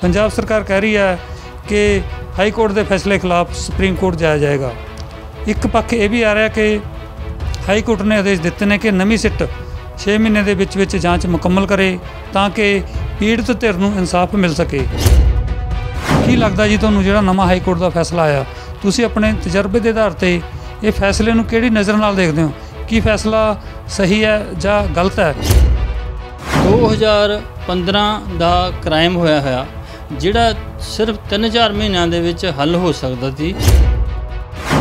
ਪੰਜਾਬ ਸਰਕਾਰ ਕਹਿ ਰਹੀ ਹੈ ਕਿ ਹਾਈ ਕੋਰਟ ਦੇ ਫੈਸਲੇ ਖਿਲਾਫ ਸੁਪਰੀਮ ਕੋਰਟ ਜਾਇਆ ਜਾਏਗਾ ਇੱਕ ਪੱਖ ਇਹ ਵੀ ਆ ਰਿਹਾ ਕਿ ਹਾਈ ਕੋਰਟ ਨੇ ਆਦੇਸ਼ ਦਿੱਤੇ ਨੇ ਕਿ ਨਵੀਂ ਸਿੱਟ 6 ਮਹੀਨੇ ਦੇ ਵਿੱਚ ਵਿੱਚ ਜਾਂਚ ਮੁਕੰਮਲ ਕਰੇ ਤਾਂ ਕਿ ਪੀੜਤ ਧਿਰ ਨੂੰ ਇਨਸਾਫ ਮਿਲ ਸਕੇ ਕੀ ਲੱਗਦਾ ਜੀ ਤੁਹਾਨੂੰ ਜਿਹੜਾ ਨਵਾਂ ਹਾਈ ਕੋਰਟ ਦਾ ਫੈਸਲਾ ਆਇਆ ਤੁਸੀਂ ਆਪਣੇ ਤਜਰਬੇ ਦੇ ਆਧਾਰ ਤੇ ਇਹ ਫੈਸਲੇ ਨੂੰ ਕਿਹੜੀ ਨਜ਼ਰ ਨਾਲ ਦੇਖਦੇ ਹੋ ਕੀ ਫੈਸਲਾ ਸਹੀ ਹੈ ਜਾਂ ਗਲਤ ਹੈ 2015 ਦਾ ਕ੍ਰਾਈਮ ਹੋਇਆ ਹੋਇਆ ਜਿਹੜਾ ਸਿਰਫ 3000 ਮਹੀਨਿਆਂ ਦੇ ਵਿੱਚ ਹੱਲ ਹੋ ਸਕਦਾ ਸੀ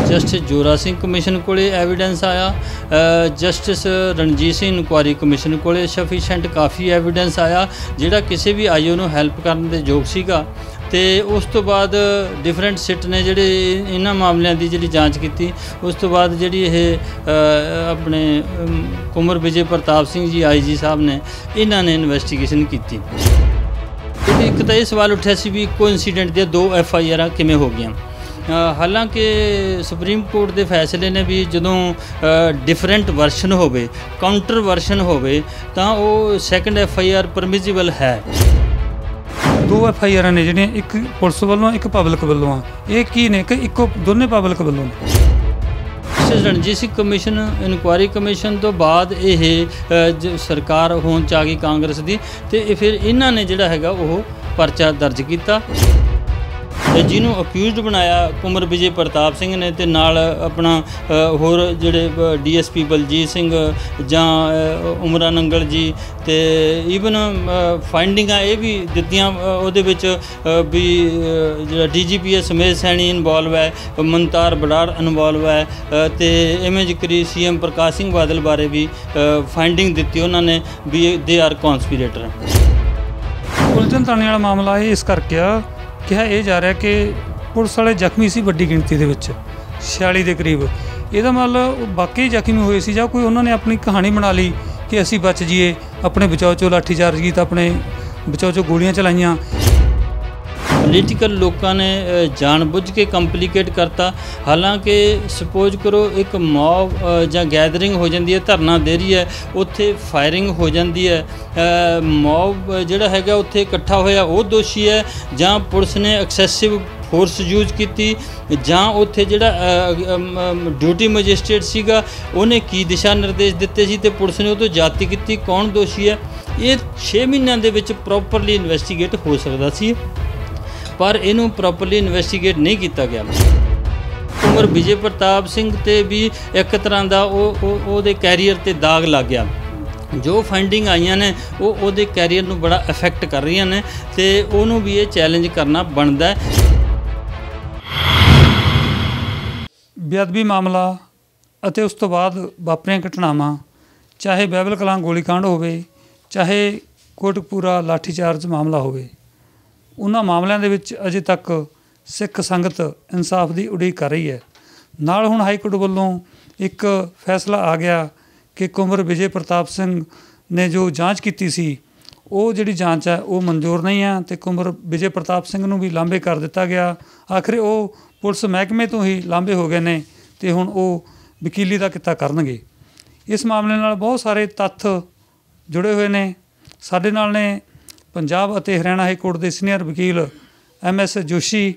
ਜਸਟਿਸ ਜੋਰਾ ਸਿੰਘ ਕਮਿਸ਼ਨ ਕੋਲੇ ਐਵੀਡੈਂਸ ਆਇਆ justice Ranjit Singh inquiry commission ਕੋਲੇ ਸਫੀਸ਼ੀਐਂਟ ਕਾਫੀ ਐਵੀਡੈਂਸ ਆਇਆ ਜਿਹੜਾ ਕਿਸੇ ਵੀ ਆਈਓ ਨੂੰ ਹੈਲਪ ਕਰਨ ਦੇ ਯੋਗ ਸੀਗਾ ਤੇ ਉਸ ਤੋਂ ਬਾਅਦ ਡਿਫਰੈਂਟ ਸਿਟ ਨੇ ਜਿਹੜੇ ਇਹਨਾਂ ਮਾਮਲਿਆਂ ਦੀ ਜਿਹੜੀ ਜਾਂਚ ਕੀਤੀ ਉਸ ਤੋਂ ਬਾਅਦ ਜਿਹੜੀ ਇਹ ਆਪਣੇ ਕੁਮਰ ਵਿਜੇ ਪ੍ਰਤਾਪ ਸਿੰਘ ਜੀ ਆਈਜੀ ਸਾਹਿਬ ਨੇ ਇਹਨਾਂ ਨੇ ਇਨਵੈਸਟੀਗੇਸ਼ਨ ਕੀਤੀ ਇੱਕ ਤਾਂ ਇਹ ਸਵਾਲ ਉੱਠਿਆ ਸੀ ਵੀ ਕੋਇਨਸੀਡੈਂਟ ਦੇ ਦੋ ਐਫ ਆਈ ਆਰਾਂ ਕਿਵੇਂ ਹੋ ਗਈਆਂ ਹਾਲਾਂਕਿ ਸੁਪਰੀਮ ਕੋਰਟ ਦੇ ਫੈਸਲੇ ਨੇ ਵੀ ਜਦੋਂ ਡਿਫਰੈਂਟ ਵਰਸ਼ਨ ਹੋਵੇ ਕਾਊਂਟਰ ਵਰਸ਼ਨ ਹੋਵੇ ਤਾਂ ਉਹ second F I R permissible ਹੈ ਦੋ ਐਫ ਆਈ ਆਰਾਂ ਨੇ ਜਿਹੜੀਆਂ ਇੱਕ ਪੁਲਿਸ ਵੱਲੋਂ ਇੱਕ ਪਬਲਿਕ ਵੱਲੋਂ ਆ ਇਹ ਕੀ ਨੇ ਕਿ ਇੱਕੋ ਦੋਨੇ ਪਬਲਿਕ ਵੱਲੋਂ ਨੇ justice Ranjit Singh commission inquiry commission ਤੋਂ ਬਾਅਦ ਇਹ ਸਰਕਾਰ ਹੋਣ ਚਾਹੀ ਕਾਂਗਰਸ ਦੀ ਤੇ ਫਿਰ ਇਹਨਾਂ ਨੇ ਜਿਹੜਾ ਹੈਗਾ ਉਹ ਪਰਚਾ ਦਰਜ ਕੀਤਾ ਤੇ ਜਿਹਨੂੰ ਅਕਿਊਜ਼ਡ ਬਣਾਇਆ ਕੁਮਰ ਵਿਜੇ ਪ੍ਰਤਾਪ ਸਿੰਘ ਨੇ ਤੇ ਨਾਲ ਆਪਣਾ ਹੋਰ ਜਿਹੜੇ ਡੀਐਸਪੀ ਬਲਜੀਤ ਸਿੰਘ ਜਾਂ ਉਮਰਾ ਨੰਗਲ ਜੀ ਤੇ ਇਵਨ ਫਾਈਂਡਿੰਗਾਂ ਇਹ ਵੀ ਦਿੱਤੀਆਂ ਉਹਦੇ ਵਿੱਚ ਵੀ ਜਿਹੜਾ ਡੀਜੀਪੀ ਸਮੇਸ਼ ਸੈਣੀ ਇਨਵੋਲਵ ਹੈ ਮਨਤਾਰ ਬੜਾੜ ਇਨਵੋਲਵ ਹੈ ਤੇ ਇਮੇਜ ਕਰੀ ਸੀਐਮ ਪ੍ਰਕਾਸ਼ ਸਿੰਘ ਬਾਦਲ ਬਾਰੇ ਵੀ ਫਾਈਂਡਿੰਗ ਦਿੱਤੀ ਉਹਨਾਂ ਨੇ ਵੀ ਦੇ ਆਰ ਕਨਸਪੀਰੇਟਰ ਉਲਝਣ ਤਾਣੇ ਵਾਲਾ ਮਾਮਲਾ ਇਹ ਇਸ ਕਰਕੇ ਆ ਕਿਹਾ ਇਹ ਜਾ ਰਿਹਾ ਕਿ ਪੁਲਿਸ ਵਾਲੇ ਜ਼ਖਮੀ ਸੀ ਵੱਡੀ ਗਿਣਤੀ ਦੇ ਵਿੱਚ 46 ਦੇ ਕਰੀਬ ਇਹਦਾ ਮਤਲਬ ਬਾਕੀ ਜ਼ਖਮੀ ਹੋਏ ਸੀ ਜਾਂ ਕੋਈ ਉਹਨਾਂ ਨੇ ਆਪਣੀ ਕਹਾਣੀ ਬਣਾ ਲਈ ਕਿ ਅਸੀਂ ਬਚ ਜਾਈਏ ਆਪਣੇ ਬਚਾਓ ਚੋ ਚਾਰਜ ਕੀਤਾ ਆਪਣੇ ਬਚਾਓ ਚੋ ਗੋਲੀਆਂ ਚਲਾਈਆਂ ਪੋਲੀਟੀਕਲ ਲੋਕਾਂ ਨੇ ਜਾਣਬੁੱਝ ਕੇ ਕੰਪਲਿਕੇਟ ਕਰਤਾ ਹਾਲਾਂਕਿ ਸੁਪੋਜ਼ ਕਰੋ ਇੱਕ ਮੌਬ ਜਾਂ ਗੈਦਰਿੰਗ ਹੋ ਜਾਂਦੀ ਹੈ ਧਰਨਾ ਦੇ ਰਹੀ ਹੈ ਉੱਥੇ ਫਾਇਰਿੰਗ ਹੋ ਜਾਂਦੀ ਹੈ ਮੌਬ ਜਿਹੜਾ ਹੈਗਾ ਉੱਥੇ ਇਕੱਠਾ ਹੋਇਆ ਉਹ ਦੋਸ਼ੀ ਹੈ ਜਾਂ ਪੁਲਿਸ ਨੇ ਐਕਸੈਸਿਵ ਫੋਰਸ ਯੂਜ਼ ਕੀਤੀ ਜਾਂ ਉੱਥੇ ਜਿਹੜਾ ਡਿਊਟੀ ਮੈਜਿਸਟ੍ਰੇਟ ਸੀਗਾ ਉਹਨੇ ਕੀ ਦਿਸ਼ਾ ਨਿਰਦੇਸ਼ ਦਿੱਤੇ ਸੀ ਤੇ ਪੁਲਿਸ ਨੇ ਉਹ ਤੋਂ ਜਾਤੀ ਕੀਤੀ ਕੌਣ ਦੋਸ਼ੀ ਹੈ ਇਹ 6 ਮਹੀਨਿਆਂ ਦੇ ਵਿੱਚ ਪ੍ਰੋਪਰਲੀ ਇਨਵੈਸਟੀਗੇਟ ਹੋ ਸਕਦਾ ਸੀ ਪਰ ਇਹਨੂੰ ਪ੍ਰੋਪਰਲੀ ਇਨਵੈਸਟੀਗੇਟ ਨਹੀਂ ਕੀਤਾ ਗਿਆ ਉਮਰ ਵਿਜੇ ਪ੍ਰਤਾਪ ਸਿੰਘ ਤੇ ਵੀ ਇੱਕ ਤਰ੍ਹਾਂ ਦਾ ਉਹ ਉਹਦੇ ਕੈਰੀਅਰ ਤੇ ਦਾਗ ਲੱਗ ਗਿਆ ਜੋ ਫੰਡਿੰਗ ਆਈਆਂ ਨੇ ਉਹ ਉਹਦੇ ਕੈਰੀਅਰ ਨੂੰ ਬੜਾ ਇਫੈਕਟ ਕਰ ਰਹੀਆਂ ਨੇ ਤੇ ਉਹਨੂੰ ਵੀ ਇਹ ਚੈਲੰਜ ਕਰਨਾ ਬਣਦਾ ਹੈ ਬੇਅਦਬੀ ਮਾਮਲਾ ਅਤੇ ਉਸ ਤੋਂ ਬਾਅਦ ਵਾਪਰੀਆਂ ਘਟਨਾਵਾਂ ਚਾਹੇ ਬੈਬਲ ਕਲਾਂ ਗੋਲੀकांड ਹੋਵੇ ਚਾਹੇ ਲਾਠੀ ਲਾਠੀਚਾਰਜ ਮਾਮਲਾ ਹੋਵੇ ਉਹਨਾਂ ਮਾਮਲਿਆਂ ਦੇ ਵਿੱਚ ਅਜੇ ਤੱਕ ਸਿੱਖ ਸੰਗਤ ਇਨਸਾਫ ਦੀ ਉਡੀਕ ਕਰ ਰਹੀ ਹੈ ਨਾਲ ਹੁਣ ਹਾਈ ਕੋਰਟ ਵੱਲੋਂ ਇੱਕ ਫੈਸਲਾ ਆ ਗਿਆ ਕਿ ਕੁਮਰ ਵਿਜੇ ਪ੍ਰਤਾਪ ਸਿੰਘ ਨੇ ਜੋ ਜਾਂਚ ਕੀਤੀ ਸੀ ਉਹ ਜਿਹੜੀ ਜਾਂਚ ਹੈ ਉਹ ਮਨਜ਼ੂਰ ਨਹੀਂ ਹੈ ਤੇ ਕੁਮਰ ਵਿਜੇ ਪ੍ਰਤਾਪ ਸਿੰਘ ਨੂੰ ਵੀ ਲਾਂਬੇ ਕਰ ਦਿੱਤਾ ਗਿਆ ਆਖਰੇ ਉਹ ਪੁਲਿਸ ਮਹਿਕਮੇ ਤੋਂ ਹੀ ਲਾਂਬੇ ਹੋ ਗਏ ਨੇ ਤੇ ਹੁਣ ਉਹ ਵਕੀਲੀ ਦਾ ਕਿੱਤਾ ਕਰਨਗੇ ਇਸ ਮਾਮਲੇ ਨਾਲ ਬਹੁਤ ਸਾਰੇ ਤੱਥ ਜੁੜੇ ਹੋਏ ਨੇ ਸਾਡੇ ਨਾਲ ਨੇ ਪੰਜਾਬ ਅਤੇ ਹਰਿਆਣਾ ਹਾਈ ਕੋਰਟ ਦੇ ਸੀਨੀਅਰ ਵਕੀਲ ਐਮ ਐਸ ਜੋਸ਼ੀ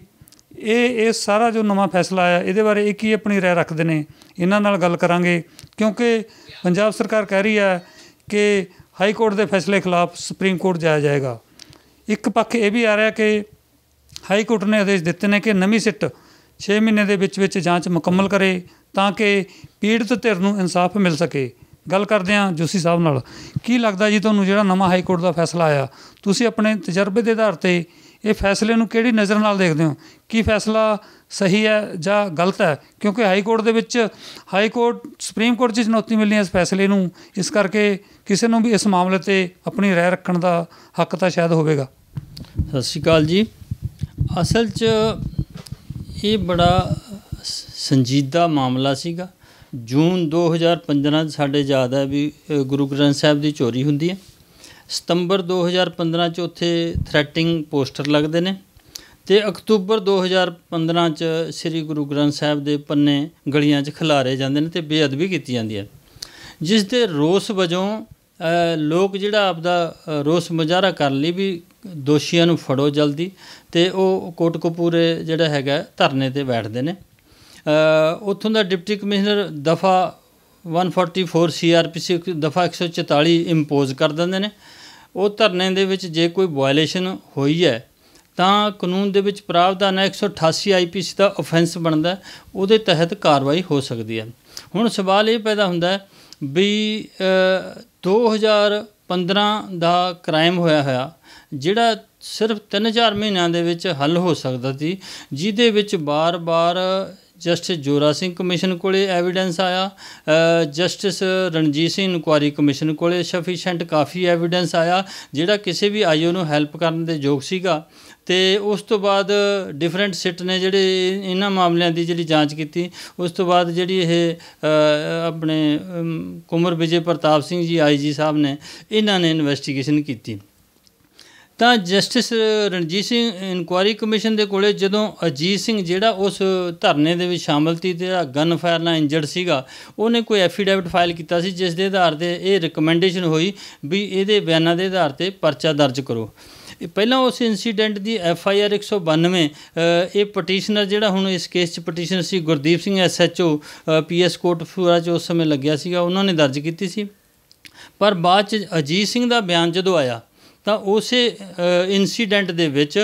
ਇਹ ਇਹ ਸਾਰਾ ਜੋ ਨਵਾਂ ਫੈਸਲਾ ਆਇਆ ਇਹਦੇ ਬਾਰੇ ਇੱਕ ਹੀ ਆਪਣੀ رائے ਰੱਖਦੇ ਨੇ ਇਹਨਾਂ ਨਾਲ ਗੱਲ ਕਰਾਂਗੇ ਕਿਉਂਕਿ ਪੰਜਾਬ ਸਰਕਾਰ ਕਹਿ ਰਹੀ ਹੈ ਕਿ ਹਾਈ ਕੋਰਟ ਦੇ ਫੈਸਲੇ ਖਿਲਾਫ ਸੁਪਰੀਮ ਕੋਰਟ ਜਾਇਆ ਜਾਏਗਾ ਇੱਕ ਪੱਖ ਇਹ ਵੀ ਆ ਰਿਹਾ ਕਿ ਹਾਈ ਕੋਰਟ ਨੇ ਆਦੇਸ਼ ਦਿੱਤੇ ਨੇ ਕਿ ਨਵੀਂ ਸਿੱਟ 6 ਮਹੀਨੇ ਦੇ ਵਿੱਚ ਵਿੱਚ ਜਾਂਚ ਮੁਕੰਮਲ ਕਰੇ ਤਾਂ ਕਿ ਪੀੜਤ ਧਿਰ ਨੂੰ ਇਨਸਾਫ ਮਿਲ ਸਕੇ ਗੱਲ ਕਰਦੇ ਆ ਜੋਸੀ ਸਾਹਿਬ ਨਾਲ ਕੀ ਲੱਗਦਾ ਜੀ ਤੁਹਾਨੂੰ ਜਿਹੜਾ ਨਵਾਂ ਹਾਈ ਕੋਰਟ ਦਾ ਫੈਸਲਾ ਆਇਆ ਤੁਸੀਂ ਆਪਣੇ ਤਜਰਬੇ ਦੇ ਆਧਾਰ ਤੇ ਇਹ ਫੈਸਲੇ ਨੂੰ ਕਿਹੜੀ ਨਜ਼ਰ ਨਾਲ ਦੇਖਦੇ ਹੋ ਕੀ ਫੈਸਲਾ ਸਹੀ ਹੈ ਜਾਂ ਗਲਤ ਹੈ ਕਿਉਂਕਿ ਹਾਈ ਕੋਰਟ ਦੇ ਵਿੱਚ ਹਾਈ ਕੋਰਟ ਸੁਪਰੀਮ ਕੋਰਟ 'ਚ ਚੁਣੌਤੀ ਮਿਲਣੀ ਹੈ ਇਸ ਫੈਸਲੇ ਨੂੰ ਇਸ ਕਰਕੇ ਕਿਸੇ ਨੂੰ ਵੀ ਇਸ ਮਾਮਲੇ ਤੇ ਆਪਣੀ رائے ਰੱਖਣ ਦਾ ਹੱਕ ਤਾਂ ਸ਼ਾਇਦ ਹੋਵੇਗਾ ਸਤਿ ਸ਼੍ਰੀ ਅਕਾਲ ਜੀ ਅਸਲ 'ਚ ਇਹ ਬੜਾ ਸੰਜੀਦਾ ਮਾਮਲਾ ਸੀਗਾ ਜੂਨ 2015 ਸਾਡੇ ਯਾਦ ਹੈ ਵੀ ਗੁਰੂ ਗ੍ਰੰਥ ਸਾਹਿਬ ਦੀ ਚੋਰੀ ਹੁੰਦੀ ਹੈ ਸਤੰਬਰ 2015 ਚ ਉੱਥੇ ਥ੍ਰੈਟਿੰਗ ਪੋਸਟਰ ਲੱਗਦੇ ਨੇ ਤੇ ਅਕਤੂਬਰ 2015 ਚ ਸ੍ਰੀ ਗੁਰੂ ਗ੍ਰੰਥ ਸਾਹਿਬ ਦੇ ਪੰਨੇ ਗਲੀਆਂ 'ਚ ਖਿਲਾਰੇ ਜਾਂਦੇ ਨੇ ਤੇ ਬੇਅਦਬੀ ਕੀਤੀ ਜਾਂਦੀ ਹੈ ਜਿਸ ਦੇ ਰੋਸ ਵਜੋਂ ਲੋਕ ਜਿਹੜਾ ਆਪਦਾ ਰੋਸ ਮੁਜ਼ਾਹਰਾ ਕਰ ਲਈ ਵੀ ਦੋਸ਼ੀਆਂ ਨੂੰ ਫੜੋ ਜਲਦੀ ਤੇ ਉਹ ਕੋਟਕਪੂਰੇ ਜਿਹੜਾ ਹੈਗਾ ਧਰਨੇ ਤੇ ਬੈਠਦੇ ਨੇ ਉੱਥੋਂ ਦਾ ਡਿਪਟੀ ਕਮਿਸ਼ਨਰ ਦਫਾ 144 ਸੀਆਰਪੀਸੀ ਦਫਾ 144 ਇੰਪੋਜ਼ ਕਰ ਦਿੰਦੇ ਨੇ ਉਹ ਧਰਨੇ ਦੇ ਵਿੱਚ ਜੇ ਕੋਈ ਵਾਇਲੇਸ਼ਨ ਹੋਈ ਹੈ ਤਾਂ ਕਾਨੂੰਨ ਦੇ ਵਿੱਚ ਪ੍ਰਾਵਧਾਨ ਹੈ 188 ਆਈਪੀਸੀ ਦਾ ਆਫੈਂਸ ਬਣਦਾ ਉਹਦੇ ਤਹਿਤ ਕਾਰਵਾਈ ਹੋ ਸਕਦੀ ਹੈ ਹੁਣ ਸਵਾਲ ਇਹ ਪੈਦਾ ਹੁੰਦਾ ਵੀ 2015 ਦਾ ਕ੍ਰਾਈਮ ਹੋਇਆ ਹੋਇਆ ਜਿਹੜਾ ਸਿਰਫ 3000 ਮਹੀਨਿਆਂ ਦੇ ਵਿੱਚ ਹੱਲ ਹੋ ਸਕਦਾ ਸੀ ਜਿਹਦੇ ਵਿੱਚ ਬਾਰ-ਬਾਰ ਜਸਟਿਸ ਜੋਰਾ ਸਿੰਘ ਕਮਿਸ਼ਨ ਕੋਲੇ ਐਵੀਡੈਂਸ ਆਇਆ justice Ranjit Singh inquiry commission ਕੋਲੇ ਸਫੀਸ਼ੀਐਂਟ ਕਾਫੀ ਐਵੀਡੈਂਸ ਆਇਆ ਜਿਹੜਾ ਕਿਸੇ ਵੀ ਆਈਓ ਨੂੰ ਹੈਲਪ ਕਰਨ ਦੇ ਯੋਗ ਸੀਗਾ ਤੇ ਉਸ ਤੋਂ ਬਾਅਦ ਡਿਫਰੈਂਟ ਸਿਟ ਨੇ ਜਿਹੜੇ ਇਹਨਾਂ ਮਾਮਲਿਆਂ ਦੀ ਜਿਹੜੀ ਜਾਂਚ ਕੀਤੀ ਉਸ ਤੋਂ ਬਾਅਦ ਜਿਹੜੀ ਇਹ ਆਪਣੇ ਕੁਮਰ ਵਿਜੇ ਪ੍ਰਤਾਪ ਸਿੰਘ ਜੀ ਆਈਜੀ ਸਾਹਿਬ ਨੇ ਇਹਨਾਂ ਨੇ ਇਨਵੈਸਟੀਗੇਸ਼ਨ ਕੀਤੀ ਤਾਂ justice Ranjit Singh inquiry commission ਦੇ ਕੋਲੇ ਜਦੋਂ ਅਜੀਤ ਸਿੰਘ ਜਿਹੜਾ ਉਸ ਧਰਨੇ ਦੇ ਵਿੱਚ ਸ਼ਾਮਲ ਸੀ ਤੇ ਗਨ ਫਾਇਰ ਨਾਲ ਇੰਜਰਡ ਸੀਗਾ ਉਹਨੇ ਕੋਈ ਐਫੀਡੈਵਿਟ ਫਾਈਲ ਕੀਤਾ ਸੀ ਜਿਸ ਦੇ ਆਧਾਰ ਤੇ ਇਹ ਰეკਮੈਂਡੇਸ਼ਨ ਹੋਈ ਵੀ ਇਹਦੇ ਬਿਆਨਾਂ ਦੇ ਆਧਾਰ ਤੇ ਪਰਚਾ ਦਰਜ ਕਰੋ ਪਹਿਲਾਂ ਉਸ ਇਨਸੀਡੈਂਟ ਦੀ ਐਫ ਆਈ ਆਰ 192 ਇਹ ਪਟੀਸ਼ਨਰ ਜਿਹੜਾ ਹੁਣ ਇਸ ਕੇਸ 'ਚ ਪਟੀਸ਼ਨਰ ਸੀ Gurdeep Singh S H O P S Kot Phura 'ਚ ਉਸ ਸਮੇਂ ਲੱਗਿਆ ਸੀਗਾ ਉਹਨਾਂ ਨੇ ਦਰਜ ਕੀਤੀ ਸੀ ਪਰ ਬਾਅਦ 'ਚ ਅਜੀਤ ਸਿੰਘ ਦਾ ਬਿਆਨ ਜਦੋਂ ਆਇਆ ਤਾਂ ਉਸੇ ਇਨਸੀਡੈਂਟ ਦੇ ਵਿੱਚ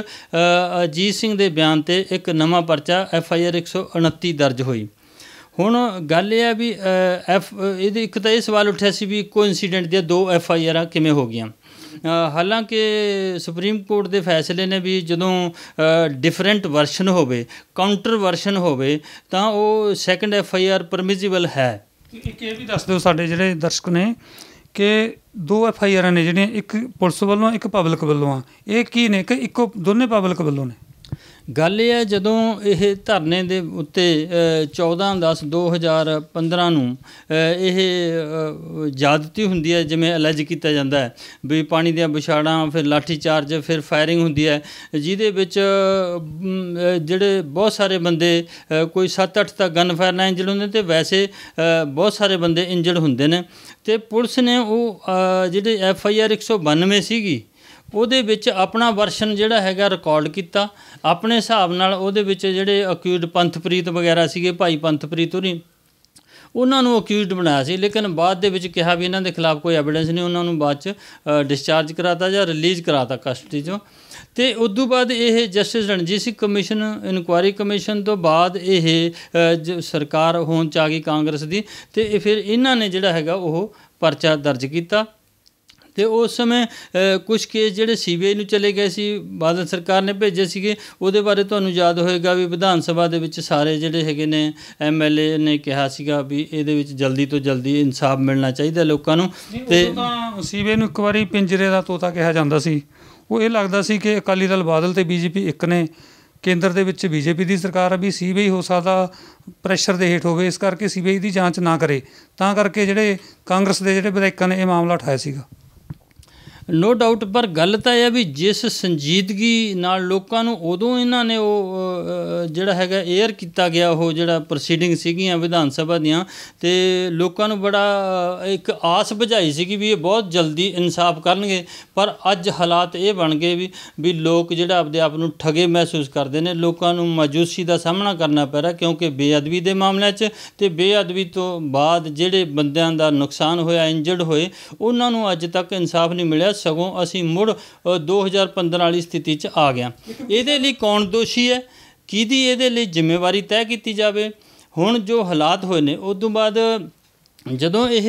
ਅਜੀਤ ਸਿੰਘ ਦੇ ਬਿਆਨ ਤੇ ਇੱਕ ਨਵਾਂ ਪਰਚਾ ਐਫ ਆਈ ਆਰ 129 ਦਰਜ ਹੋਈ ਹੁਣ ਗੱਲ ਇਹ ਆ ਵੀ ਐਫ ਇਹਦੇ ਇੱਕ ਤਾਂ ਇਹ ਸਵਾਲ ਉੱਠਿਆ ਸੀ ਵੀ ਕੋਇਨਸੀਡੈਂਟ ਦੇ ਦੋ ਐਫ ਆਈ ਆਰਾਂ ਕਿਵੇਂ ਹੋ ਗਈਆਂ ਹਾਲਾਂਕਿ ਸੁਪਰੀਮ ਕੋਰਟ ਦੇ ਫੈਸਲੇ ਨੇ ਵੀ ਜਦੋਂ ਡਿਫਰੈਂਟ ਵਰਸ਼ਨ ਹੋਵੇ ਕਾਊਂਟਰ ਵਰਸ਼ਨ ਹੋਵੇ ਤਾਂ ਉਹ second F I R permissible ਹੈ ਇੱਕ ਇਹ ਵੀ ਦੱਸ ਦਿਓ ਸਾਡੇ ਜਿਹੜੇ ਦਰਸ਼ਕ ਨੇ ਕਿ ਦੋ ਐਫ ਆਈ ਆਰਾਂ ਨੇ ਜਿਹੜੀਆਂ ਇੱਕ ਪੁਲਿਸ ਵੱਲੋਂ ਇੱਕ ਪਬਲਿਕ ਵੱਲੋਂ ਆ ਇਹ ਕੀ ਨੇ ਕਿ ਇੱਕੋ ਦੋਨੇ ਪਬਲਿਕ ਵੱਲੋਂ ਨੇ ਗੱਲ ਇਹ ਹੈ ਜਦੋਂ ਇਹ ਧਰਨੇ ਦੇ ਉੱਤੇ 14/10/2015 ਨੂੰ ਇਹ ਜਾਦਤੀ ਹੁੰਦੀ ਹੈ ਜਿਵੇਂ ਅਲੱਜ ਕੀਤਾ ਜਾਂਦਾ ਹੈ ਵੀ ਪਾਣੀ ਦੀਆਂ ਵਿਛਾੜਾਂ ਫਿਰ ਲਾਠੀ ਚਾਰਜ ਫਿਰ ਫਾਇਰਿੰਗ ਹੁੰਦੀ ਹੈ ਜਿਹਦੇ ਵਿੱਚ ਜਿਹੜੇ ਬਹੁਤ ਸਾਰੇ ਬੰਦੇ ਕੋਈ 7-8 ਤਾਂ ਗਨ ਫਾਇਰ ਨਾਲ ਇੰਜਲ ਹੁੰਦੇ ਤੇ ਵੈਸੇ ਬਹੁਤ ਸਾਰੇ ਬੰਦੇ ਇੰਜਰਡ ਹੁੰਦੇ ਨੇ ਤੇ ਪੁਲਿਸ ਨੇ ਉਹ ਜਿਹੜੇ ਐਫ ਆਈ ਆਰ 192 ਸੀਗੀ ਉਹਦੇ ਵਿੱਚ ਆਪਣਾ ਵਰਸ਼ਨ ਜਿਹੜਾ ਹੈਗਾ ਰਿਕਾਰਡ ਕੀਤਾ ਆਪਣੇ ਹਿਸਾਬ ਨਾਲ ਉਹਦੇ ਵਿੱਚ ਜਿਹੜੇ ਅਕਿਊਡ ਪੰਥਪ੍ਰੀਤ ਵਗੈਰਾ ਸੀਗੇ ਭਾਈ ਪੰਥਪ੍ਰੀਤ ਨਹੀਂ ਉਹਨਾਂ ਨੂੰ ਅਕਿਊਜ਼ਡ ਬਣਾਇਆ ਸੀ ਲੇਕਿਨ ਬਾਅਦ ਦੇ ਵਿੱਚ ਕਿਹਾ ਵੀ ਇਹਨਾਂ ਦੇ ਖਿਲਾਫ ਕੋਈ ਐਵੀਡੈਂਸ ਨਹੀਂ ਉਹਨਾਂ ਨੂੰ ਬਾਅਦ ਚ ਡਿਸਚਾਰਜ ਕਰਾਤਾ ਜਾਂ ਰਿਲੀਜ਼ ਕਰਾਤਾ ਕਸਟਡੀ ਚੋਂ ਤੇ ਉਸ ਤੋਂ ਬਾਅਦ ਇਹ justice Ranjit Singh commission inquiry commission ਤੋਂ ਬਾਅਦ ਇਹ ਸਰਕਾਰ ਹੋਣ ਚ ਆ ਗਈ ਕਾਂਗਰਸ ਦੀ ਤੇ ਫਿਰ ਇਹਨਾਂ ਨੇ ਜਿਹੜਾ ਹੈਗਾ ਉਹ ਪਰਚਾ ਦਰਜ ਕੀਤਾ ਤੇ ਉਸ ਸਮੇਂ ਕੁਝ ਕੇਸ ਜਿਹੜੇ ਸੀਬੀਆਈ ਨੂੰ ਚਲੇ ਗਏ ਸੀ ਬਾਦਲ ਸਰਕਾਰ ਨੇ ਭੇਜੇ ਸੀਗੇ ਉਹਦੇ ਬਾਰੇ ਤੁਹਾਨੂੰ ਯਾਦ ਹੋਏਗਾ ਵੀ ਵਿਧਾਨ ਸਭਾ ਦੇ ਵਿੱਚ ਸਾਰੇ ਜਿਹੜੇ ਹੈਗੇ ਨੇ ਐਮਐਲਏ ਨੇ ਕਿਹਾ ਸੀਗਾ ਵੀ ਇਹਦੇ ਵਿੱਚ ਜਲਦੀ ਤੋਂ ਜਲਦੀ ਇਨਸਾਫ ਮਿਲਣਾ ਚਾਹੀਦਾ ਲੋਕਾਂ ਨੂੰ ਤੇ ਸੀਬੀਆਈ ਨੂੰ ਇੱਕ ਵਾਰੀ ਪਿੰਜਰੇ ਦਾ ਤੋਤਾ ਕਿਹਾ ਜਾਂਦਾ ਸੀ ਉਹ ਇਹ ਲੱਗਦਾ ਸੀ ਕਿ ਅਕਾਲੀ ਦਲ ਬਾਦਲ ਤੇ ਬੀਜੇਪੀ ਇੱਕ ਨੇ ਕੇਂਦਰ ਦੇ ਵਿੱਚ ਬੀਜੇਪੀ ਦੀ ਸਰਕਾਰ ਆ ਵੀ ਸੀਬੀਆਈ ਹੋ ਸਕਦਾ ਪ੍ਰੈਸ਼ਰ ਦੇ ਹੇਠ ਹੋਵੇ ਇਸ ਕਰਕੇ ਸੀਬੀਆਈ ਦੀ ਜਾਂਚ ਨਾ ਕਰੇ ਤਾਂ ਕਰਕੇ ਜਿਹੜੇ ਕਾਂਗਰਸ ਦੇ ਜਿਹੜੇ ਵਿਧਾਇਕਾਂ ਨੇ ਇਹ ਮਾਮਲਾ ਉਠਾਇਆ ਸੀਗਾ ਨੋ ਡਾਊਟ ਪਰ ਗੱਲ ਤਾਂ ਇਹ ਵੀ ਜਿਸ ਸੰਜੀਦਗੀ ਨਾਲ ਲੋਕਾਂ ਨੂੰ ਉਦੋਂ ਇਹਨਾਂ ਨੇ ਉਹ ਜਿਹੜਾ ਹੈਗਾ 에ਅਰ ਕੀਤਾ ਗਿਆ ਉਹ ਜਿਹੜਾ ਪ੍ਰੋਸੀਡਿੰਗ ਸੀਗੀਆਂ ਵਿਧਾਨ ਸਭਾ ਦੀਆਂ ਤੇ ਲੋਕਾਂ ਨੂੰ ਬੜਾ ਇੱਕ ਆਸ ਬੁਝਾਈ ਸੀਗੀ ਵੀ ਇਹ ਬਹੁਤ ਜਲਦੀ ਇਨਸਾਫ ਕਰਨਗੇ ਪਰ ਅੱਜ ਹਾਲਾਤ ਇਹ ਬਣ ਗਏ ਵੀ ਵੀ ਲੋਕ ਜਿਹੜਾ ਆਪਦੇ ਆਪ ਨੂੰ ਠਗੇ ਮਹਿਸੂਸ ਕਰਦੇ ਨੇ ਲੋਕਾਂ ਨੂੰ ਮਜੂਸੀ ਦਾ ਸਾਹਮਣਾ ਕਰਨਾ ਪੈ ਰਿਹਾ ਕਿਉਂਕਿ ਬੇਅਦਬੀ ਦੇ ਮਾਮਲੇ 'ਚ ਤੇ ਬੇਅਦਬੀ ਤੋਂ ਬਾਅਦ ਜਿਹੜੇ ਬੰਦਿਆਂ ਦਾ ਨੁਕਸਾਨ ਹੋਇਆ ਇੰਜਰਡ ਹੋਏ ਉਹਨਾਂ ਨੂੰ ਅੱਜ ਤੱਕ ਇਨਸਾਫ ਨਹੀਂ ਮਿਲਿਆ ਸਗੋਂ ਅਸੀਂ ਮੁੜ 2015 ਵਾਲੀ ਸਥਿਤੀ 'ਚ ਆ ਗਿਆ ਇਹਦੇ ਲਈ ਕੌਣ ਦੋਸ਼ੀ ਹੈ ਕਿਹਦੀ ਇਹਦੇ ਲਈ ਜ਼ਿੰਮੇਵਾਰੀ ਤੈਅ ਕੀਤੀ ਜਾਵੇ ਹੁਣ ਜੋ ਹਾਲਾਤ ਹੋਏ ਨੇ ਉਸ ਤੋਂ ਬਾਅਦ ਜਦੋਂ ਇਹ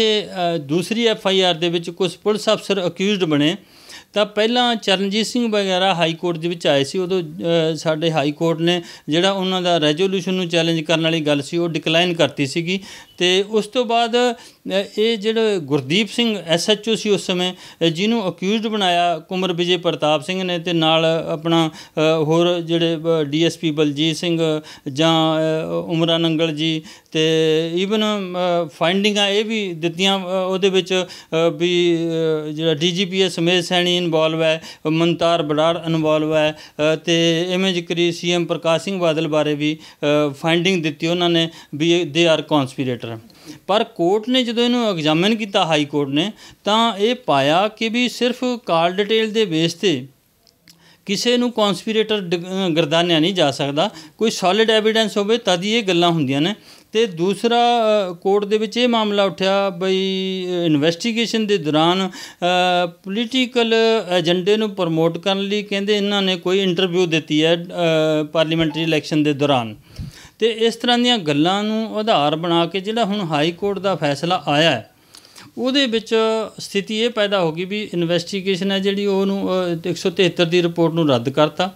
ਦੂਸਰੀ ਐਫ ਆਈ ਆਰ ਦੇ ਵਿੱਚ ਕੁਝ ਪੁਲਿਸ ਅਫਸਰ ਅਕਿਊਜ਼ਡ ਬਣੇ ਤਾਂ ਪਹਿਲਾਂ ਚਰਨਜੀਤ ਸਿੰਘ ਵਗੈਰਾ ਹਾਈ ਕੋਰਟ ਦੇ ਵਿੱਚ ਆਏ ਸੀ ਉਦੋਂ ਸਾਡੇ ਹਾਈ ਕੋਰਟ ਨੇ ਜਿਹੜਾ ਉਹਨਾਂ ਦਾ ਰੈਜ਼ੋਲੂਸ਼ਨ ਨੂੰ ਚੈਲੰਜ ਕਰਨ ਵਾਲੀ ਗੱਲ ਸੀ ਉਹ ਡਿਕਲਾਈਨ ਕਰਤੀ ਸੀਗੀ ਤੇ ਉਸ ਤੋਂ ਬਾਅਦ ਇਹ ਜਿਹੜੇ ਗੁਰਦੀਪ ਸਿੰਘ ਐਸਐਚਓ ਸੀ ਉਸ ਸਮੇਂ ਜਿਹਨੂੰ ਅਕਿਊਜ਼ਡ ਬਣਾਇਆ ਕੁਮਰ ਵਿਜੇ ਪ੍ਰਤਾਪ ਸਿੰਘ ਨੇ ਤੇ ਨਾਲ ਆਪਣਾ ਹੋਰ ਜਿਹੜੇ ਡੀਐਸਪੀ ਬਲਜੀਤ ਸਿੰਘ ਜਾਂ ਉਮਰਾ ਨੰਗਲ ਜੀ ਤੇ ਈਵਨ ਫਾਈਂਡਿੰਗਾਂ ਇਹ ਵੀ ਦਿੱਤੀਆਂ ਉਹਦੇ ਵਿੱਚ ਵੀ ਜਿਹੜਾ ਡੀਜੀਪੀਐਸ ਸਮੇਤ ਸੈਣੀ ਇਨਵੋਲਵ ਹੈ ਮੰਤਾਰ ਬੜਾਰ ਇਨਵੋਲਵ ਹੈ ਤੇ ਇਮੇਜ ਕਰੀ ਸੀਐਮ ਪ੍ਰਕਾਸ਼ ਸਿੰਘ ਬਾਦਲ ਬਾਰੇ ਵੀ ਫਾਈਂਡਿੰਗ ਦਿੱਤੀ ਉਹਨਾਂ ਨੇ ਵੀ ਦੇ ਆਰ ਕਨਸਪੀਰੇਟਰ ਪਰ ਕੋਰਟ ਨੇ ਜਦੋਂ ਇਹਨੂੰ ਐਗਜ਼ਾਮਿਨ ਕੀਤਾ ਹਾਈ ਕੋਰਟ ਨੇ ਤਾਂ ਇਹ ਪਾਇਆ ਕਿ ਵੀ ਸਿਰਫ ਕਾਲ ਡਿਟੇਲ ਦੇ ਬੇਸ ਤੇ ਕਿਸੇ ਨੂੰ ਕਨਸਪੀਰੇਟਰ ਗਰਦਾਨਿਆ ਨਹੀਂ ਜਾ ਸਕਦਾ ਕੋਈ ਸੋਲਿਡ ਐਵੀਡੈਂਸ ਹੋਵੇ ਤਦ ਹੀ ਇਹ ਗੱਲਾਂ ਹੁੰਦੀਆਂ ਨੇ ਤੇ ਦੂਸਰਾ ਕੋਰਟ ਦੇ ਵਿੱਚ ਇਹ ਮਾਮਲਾ ਉੱਠਿਆ ਬਈ ਇਨਵੈਸਟੀਗੇਸ਼ਨ ਦੇ ਦੌਰਾਨ ਪੋਲੀਟੀਕਲ ਏਜੰਡੇ ਨੂੰ ਪ੍ਰਮੋਟ ਕਰਨ ਲਈ ਕਹਿੰਦੇ ਇਹਨਾਂ ਨੇ ਕੋਈ ਇੰਟਰਵਿਊ ਦਿੱਤੀ ਹੈ ਪਾਰਲੀਮੈਂਟਰੀ ਇਲੈਕਸ਼ਨ ਦੇ ਦੌਰਾਨ ਤੇ ਇਸ ਤਰ੍ਹਾਂ ਦੀਆਂ ਗੱਲਾਂ ਨੂੰ ਆਧਾਰ ਬਣਾ ਕੇ ਜਿਹੜਾ ਹੁਣ ਹਾਈ ਕੋਰਟ ਦਾ ਫੈਸਲਾ ਆਇਆ ਹੈ ਉਹਦੇ ਵਿੱਚ ਸਥਿਤੀ ਇਹ ਪੈਦਾ ਹੋ ਗਈ ਵੀ ਇਨਵੈਸਟੀਗੇਸ਼ਨ ਹੈ ਜਿਹੜੀ ਉਹ ਨੂੰ 173 ਦੀ ਰਿਪੋਰਟ ਨੂੰ ਰੱਦ ਕਰਤਾ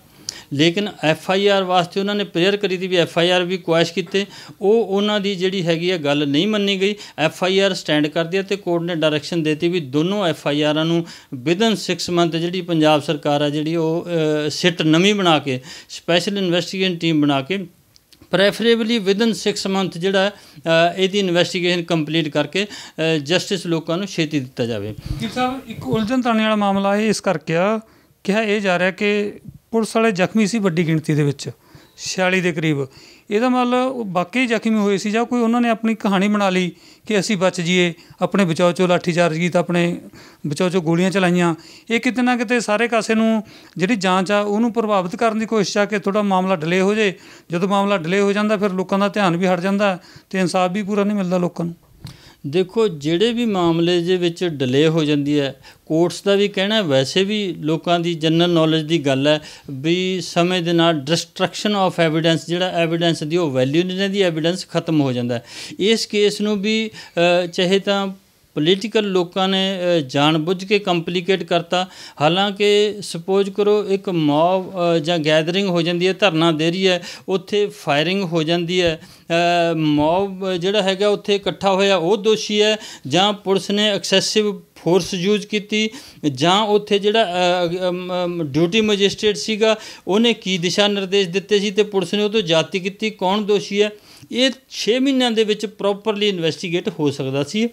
ਲੇਕਿਨ ਐਫ ਆਈ ਆਰ ਵਾਸਤੇ ਉਹਨਾਂ ਨੇ ਪ੍ਰੇਅਰ ਕਰੀ ਦੀ ਵੀ ਐਫ ਆਈ ਆਰ ਵੀ ਕੁਐਸ਼ ਕੀਤੇ ਉਹ ਉਹਨਾਂ ਦੀ ਜਿਹੜੀ ਹੈਗੀ ਹੈ ਗੱਲ ਨਹੀਂ ਮੰਨੀ ਗਈ ਐਫ ਆਈ ਆਰ ਸਟੈਂਡ ਕਰਦੀ ਹੈ ਤੇ ਕੋਰਟ ਨੇ ਡਾਇਰੈਕਸ਼ਨ ਦਿੱਤੀ ਵੀ ਦੋਨੋਂ ਐਫ ਆਈ ਆਰਾਂ ਨੂੰ ਵਿਦਨ 6 ਮੰਥ ਜਿਹੜੀ ਪੰਜਾਬ ਸਰਕਾਰ ਆ ਜਿਹੜੀ ਉਹ ਸਿੱਟ ਨਵੀਂ ਬਣਾ ਕੇ ਸਪੈਸ਼ਲ ਇਨਵੈਸਟੀਗੇਸ਼ਨ ਟੀਮ ਬਣਾ ਕੇ ਪ੍ਰੈਫਰੇਬਲੀ ਵਿਦਨ 6 ਮੰਥ ਜਿਹੜਾ ਇਹਦੀ ਇਨਵੈਸਟੀਗੇਸ਼ਨ ਕੰਪਲੀਟ ਕਰਕੇ ਜਸਟਿਸ ਲੋਕਾਂ ਨੂੰ ਛੇਤੀ ਦਿੱਤਾ ਜਾਵੇ ਜੀ ਸਾਹਿਬ ਇੱਕ ਉਲਝਣ ਤਾਣੇ ਵਾਲਾ ਮਾਮਲਾ ਹੈ ਇਸ ਕਰਕੇ ਆ ਕਿਹਾ ਇਹ ਜਾ ਰਿਹਾ ਕਿ ਪੁਲਿਸ ਵਾਲੇ ਜ਼ਖਮੀ ਸੀ ਵੱਡੀ ਗਿਣਤੀ ਦੇ ਵਿੱਚ 46 ਦੇ ਕਰੀਬ ਇਹਦਾ ਮਤਲਬ ਵਾਕਈ ਜ਼ਖਮੀ ਹੋਏ ਸੀ ਜਾਂ ਕੋਈ ਉਹਨਾਂ ਨੇ ਆਪਣੀ ਕਹਾਣੀ ਬਣਾ ਲਈ ਕਿ ਅਸੀਂ ਬਚ ਜਾਈਏ ਆਪਣੇ ਬਚਾਓ ਚੋ ਚਾਰਜ ਕੀਤਾ ਆਪਣੇ ਬਚਾਓ ਚੋ ਗੋਲੀਆਂ ਚਲਾਈਆਂ ਇਹ ਕਿਤੇ ਨਾ ਕਿਤੇ ਸਾਰੇ ਕਾਸੇ ਨੂੰ ਜਿਹੜੀ ਜਾਂਚ ਆ ਉਹਨੂੰ ਪ੍ਰਭਾਵਿਤ ਕਰਨ ਦੀ ਕੋਸ਼ਿਸ਼ ਆ ਕਿ ਥੋੜਾ ਮਾਮਲਾ ਡਿਲੇ ਹੋ ਜੇ ਜਦੋਂ ਮਾਮਲਾ ਡਿਲੇ ਹੋ ਜਾਂਦਾ ਫਿਰ ਲੋਕਾਂ ਦਾ ਧਿਆਨ ਵੀ ਹਟ ਜਾਂਦਾ ਤੇ ਇਨਸਾਫ ਵੀ ਪੂਰਾ ਨਹੀਂ ਮਿਲਦਾ ਲੋਕਾਂ ਨੂੰ ਦੇਖੋ ਜਿਹੜੇ ਵੀ ਮਾਮਲੇ ਦੇ ਵਿੱਚ ਡਿਲੇ ਹੋ ਜਾਂਦੀ ਹੈ ਕੋਰਟਸ ਦਾ ਵੀ ਕਹਿਣਾ ਵੈਸੇ ਵੀ ਲੋਕਾਂ ਦੀ ਜਨਰਲ ਨੌਲੇਜ ਦੀ ਗੱਲ ਹੈ ਵੀ ਸਮੇਂ ਦੇ ਨਾਲ ਡਿਸਟਰਕਸ਼ਨ ਆਫ ਐਵੀਡੈਂਸ ਜਿਹੜਾ ਐਵੀਡੈਂਸ ਦੀ ਉਹ ਵੈਲਿਊ ਨਹੀਂ ਰਹਿੰਦੀ ਐਵੀਡੈਂਸ ਖਤਮ ਹੋ ਜਾਂਦਾ ਇਸ ਕੇਸ ਨੂੰ ਵੀ ਚਾਹੇ ਤਾਂ ਪੋਲੀਟੀਕਲ ਲੋਕਾਂ ਨੇ ਜਾਣਬੁੱਝ ਕੇ ਕੰਪਲਿਕੇਟ ਕਰਤਾ ਹਾਲਾਂਕਿ ਸਪੋਜ਼ ਕਰੋ ਇੱਕ ਮੌਬ ਜਾਂ ਗੈਦਰਿੰਗ ਹੋ ਜਾਂਦੀ ਹੈ ਧਰਨਾ ਦੇ ਰਹੀ ਹੈ ਉੱਥੇ ਫਾਇਰਿੰਗ ਹੋ ਜਾਂਦੀ ਹੈ ਮੌਬ ਜਿਹੜਾ ਹੈਗਾ ਉੱਥੇ ਇਕੱਠਾ ਹੋਇਆ ਉਹ ਦੋਸ਼ੀ ਹੈ ਜਾਂ ਪੁਲਿਸ ਨੇ ਐਕਸੈਸਿਵ ਫੋਰਸ ਯੂਜ਼ ਕੀਤੀ ਜਾਂ ਉੱਥੇ ਜਿਹੜਾ ਡਿਊਟੀ ਮੈਜਿਸਟ੍ਰੇਟ ਸੀਗਾ ਉਹਨੇ ਕੀ ਦਿਸ਼ਾ ਨਿਰਦੇਸ਼ ਦਿੱਤੇ ਸੀ ਤੇ ਪੁਲਿਸ ਨੇ ਉਹ ਤੋਂ ਜਾਤੀ ਕੀਤੀ ਕੌਣ ਦੋਸ਼ੀ ਹੈ ਇਹ 6 ਮਹੀਨਿਆਂ ਦੇ ਵਿੱਚ ਪ੍ਰੋਪਰਲੀ ਇਨਵੈਸਟੀਗੇਟ ਹੋ ਸਕਦਾ ਸੀ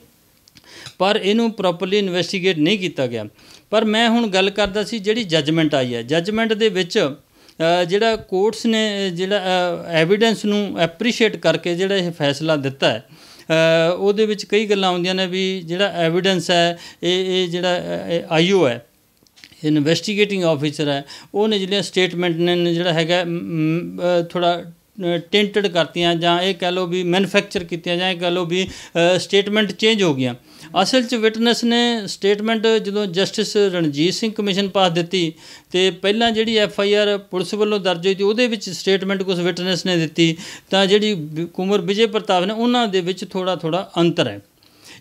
ਪਰ ਇਹਨੂੰ ਪ੍ਰੋਪਰਲੀ ਇਨਵੈਸਟੀਗੇਟ ਨਹੀਂ ਕੀਤਾ ਗਿਆ ਪਰ ਮੈਂ ਹੁਣ ਗੱਲ ਕਰਦਾ ਸੀ ਜਿਹੜੀ ਜੱਜਮੈਂਟ ਆਈ ਹੈ ਜੱਜਮੈਂਟ ਦੇ ਵਿੱਚ ਜਿਹੜਾ ਕੋਰਟਸ ਨੇ ਜਿਹੜਾ ਐਵੀਡੈਂਸ ਨੂੰ ਐਪਰੀਸ਼ੀਏਟ ਕਰਕੇ ਜਿਹੜਾ ਇਹ ਫੈਸਲਾ ਦਿੱਤਾ ਹੈ ਉਹਦੇ ਵਿੱਚ ਕਈ ਗੱਲਾਂ ਆਉਂਦੀਆਂ ਨੇ ਵੀ ਜਿਹੜਾ ਐਵੀਡੈਂਸ ਹੈ ਇਹ ਇਹ ਜਿਹੜਾ ਆਈਓ ਹੈ ਇਨਵੈਸਟੀਗੇਟਿੰਗ ਆਫੀਸਰ ਹੈ ਉਹਨੇ ਜਿਹੜੀਆਂ ਸਟੇਟਮੈਂਟ ਨੇ ਜਿਹੜਾ ਹੈਗਾ ਥੋੜਾ ਟੈਂਟਡ ਕਰਤੀਆਂ ਜਾਂ ਇਹ ਕਹਿ ਲੋ ਵੀ ਮੈਨੂਫੈਕਚਰ ਕੀਤੀਆਂ ਜਾਂ ਇਹ ਕਹਿ ਲੋ ਵੀ ਸਟੇਟਮੈਂਟ ਚੇਂਜ ਹੋ ਗਿਆ ਅਸਲ 'ਚ ਵਿਟਨੈਸ ਨੇ ਸਟੇਟਮੈਂਟ ਜਦੋਂ ਜਸਟਿਸ ਰਣਜੀਤ ਸਿੰਘ ਕਮਿਸ਼ਨ ਪਾਸ ਦਿੱਤੀ ਤੇ ਪਹਿਲਾਂ ਜਿਹੜੀ ਐਫ ਆਈ ਆਰ ਪੁਲਿਸ ਵੱਲੋਂ ਦਰਜ ਹੋਈ ਤੇ ਉਹਦੇ ਵਿੱਚ ਸਟੇਟਮੈਂਟ ਕੁਝ ਵਿਟਨੈਸ ਨੇ ਦਿੱਤੀ ਤਾਂ ਜਿਹੜੀ ਕੁਮਰ ਵਿਜੇ ਪ੍ਰਤਾਪ ਨੇ ਉਹਨਾਂ ਦੇ ਵਿੱਚ ਥੋੜਾ ਥੋੜਾ ਅੰਤਰ ਹੈ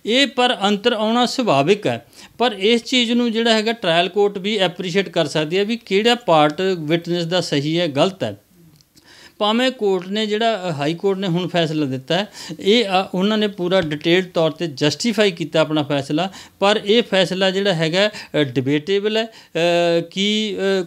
ਇਹ ਪਰ ਅੰਤਰ ਆਉਣਾ ਸੁਭਾਵਿਕ ਹੈ ਪਰ ਇਸ ਚੀਜ਼ ਨੂੰ ਜਿਹੜਾ ਹੈਗਾ ਟ੍ਰਾਇਲ ਕੋਰਟ ਵੀ ਐਪਰੀਸ਼ੀਏਟ ਕਰ ਸਕਦੀ ਹੈ ਵੀ ਕਿਹੜਾ ਪਾਰਟ ਵਿਟਨੈਸ ਦਾ ਸਹੀ ਹੈ ਗਲਤ ਹੈ ਭਾਵੇਂ ਕੋਰਟ ਨੇ ਜਿਹੜਾ ਹਾਈ ਕੋਰਟ ਨੇ ਹੁਣ ਫੈਸਲਾ ਦਿੱਤਾ ਇਹ ਉਹਨਾਂ ਨੇ ਪੂਰਾ ਡਿਟੇਲ ਤੌਰ ਤੇ ਜਸਟੀਫਾਈ ਕੀਤਾ ਆਪਣਾ ਫੈਸਲਾ ਪਰ ਇਹ ਫੈਸਲਾ ਜਿਹੜਾ ਹੈਗਾ ਡਿਬੇਟੇਬਲ ਹੈ ਕਿ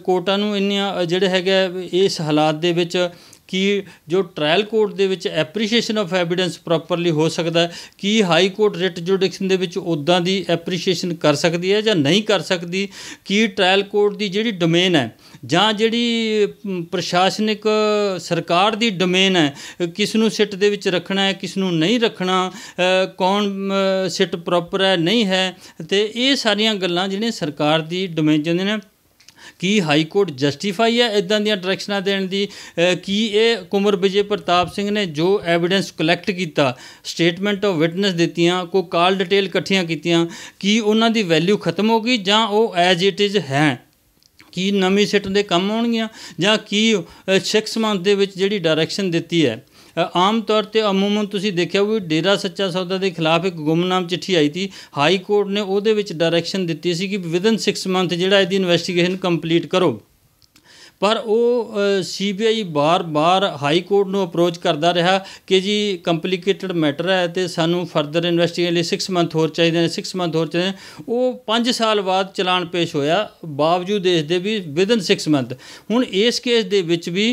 ਕੋਰਟਾਂ ਨੂੰ ਇੰਨੀਆਂ ਜਿਹੜੇ ਹੈਗਾ ਇਸ ਹਾਲਾਤ ਦੇ ਵਿੱਚ ਕਿ ਜੋ ਟ੍ਰਾਇਲ ਕੋਰਟ ਦੇ ਵਿੱਚ ਐਪਰੀਸ਼ੀਏਸ਼ਨ ਆਫ ਐਵੀਡੈਂਸ ਪ੍ਰੋਪਰਲੀ ਹੋ ਸਕਦਾ ਕੀ ਹਾਈ ਕੋਰਟ ਰਿਟ ਜੁਡੀਕਸ਼ਨ ਦੇ ਵਿੱਚ ਉਦਾਂ ਦੀ ਐਪਰੀਸ਼ੀਏਸ਼ਨ ਕਰ ਸਕਦੀ ਹੈ ਜਾਂ ਨਹੀਂ ਕਰ ਸਕਦੀ ਕੀ ਟ੍ਰਾਇਲ ਕੋਰਟ ਦੀ ਜਿਹੜੀ ਡੋਮੇਨ ਹੈ ਜਾਂ ਜਿਹੜੀ ਪ੍ਰਸ਼ਾਸਨਿਕ ਸਰਕਾਰ ਦੀ ਡੋਮੇਨ ਹੈ ਕਿਸ ਨੂੰ ਸਿੱਟ ਦੇ ਵਿੱਚ ਰੱਖਣਾ ਹੈ ਕਿਸ ਨੂੰ ਨਹੀਂ ਰੱਖਣਾ ਕੌਣ ਸਿੱਟ ਪ੍ਰੋਪਰ ਹੈ ਨਹੀਂ ਹੈ ਤੇ ਇਹ ਸਾਰੀਆਂ ਗੱਲਾਂ ਜਿਹੜੀਆਂ ਸਰਕਾਰ ਦੀ ਡੋਮੇਨ ਜਾਂਦੇ ਨੇ ਕੀ ਹਾਈ ਕੋਰਟ ਜਸਟੀਫਾਈ ਹੈ ਇਦਾਂ ਦੀਆਂ ਡਾਇਰੈਕਸ਼ਨਾਂ ਦੇਣ ਦੀ ਕੀ ਇਹ ਕੁਮਰ ਵਿਜੇ ਪ੍ਰਤਾਪ ਸਿੰਘ ਨੇ ਜੋ ਐਵੀਡੈਂਸ ਕਲੈਕਟ ਕੀਤਾ ਸਟੇਟਮੈਂਟ ਆਫ ਵਿਟਨੈਸ ਦਿੱਤੀਆਂ ਕੋ ਕਾਲ ਡਿਟੇਲ ਇਕੱਠੀਆਂ ਕੀਤੀਆਂ ਕੀ ਉਹਨਾਂ ਦੀ ਵੈਲਿਊ ਖਤਮ ਹੋ ਗਈ ਜਾਂ ਉਹ ਐਜ਼ ਇਟ ਇਜ਼ ਹੈ ਕੀ ਨਵੀਂ ਸਿੱਟ ਦੇ ਕੰਮ ਆਉਣਗੀਆਂ ਜਾਂ ਕੀ 6 ਮੰਥ ਦੇ ਵਿੱਚ ਜਿਹੜੀ ਡਾਇਰੈਕਸ਼ਨ ਦਿੱਤੀ ਹੈ ਆਮ ਤੌਰ ਤੇ ਅਮੂਮਨ ਤੁਸੀਂ ਦੇਖਿਆ ਹੋਊ ਡੇਰਾ ਸੱਚਾ ਸੌਦਾ ਦੇ ਖਿਲਾਫ ਇੱਕ ਗੁੰਮਨਾਮ ਚਿੱਠੀ ਆਈ ਸੀ ਹਾਈ ਕੋਰਟ ਨੇ ਉਹਦੇ ਵਿੱਚ ਡਾਇਰੈਕਸ਼ਨ ਦਿੱਤੀ ਸੀ ਕਿ ਵਿਦਨ 6 ਮੰਥ ਜਿਹੜਾ ਇਹਦੀ ਇਨਵੈਸਟੀਗੇਸ਼ਨ ਕੰਪਲੀਟ ਕਰੋ ਪਰ ਉਹ ਸੀਬੀਆਈ ਬਾਰ-ਬਾਰ ਹਾਈ ਕੋਰਟ ਨੂੰ ਅਪਰੋਚ ਕਰਦਾ ਰਿਹਾ ਕਿ ਜੀ ਕੰਪਲਿਕੇਟਡ ਮੈਟਰ ਹੈ ਤੇ ਸਾਨੂੰ ਫਰਦਰ ਇਨਵੈਸਟੀਗੇਸ਼ਨ ਲਈ 6 ਮੰਥ ਹੋਰ ਚਾਹੀਦੇ ਨੇ 6 ਮੰਥ ਹੋਰ ਚਾਹੀਦੇ ਉਹ 5 ਸਾਲ ਬਾਅਦ ਚਲਾਨ ਪੇਸ਼ ਹੋਇਆ ਬਾਵਜੂਦ ਇਸ ਦੇ ਵੀ ਵਿਦਨ 6 ਮੰਥ ਹੁਣ ਇਸ ਕੇਸ ਦੇ ਵਿੱਚ ਵੀ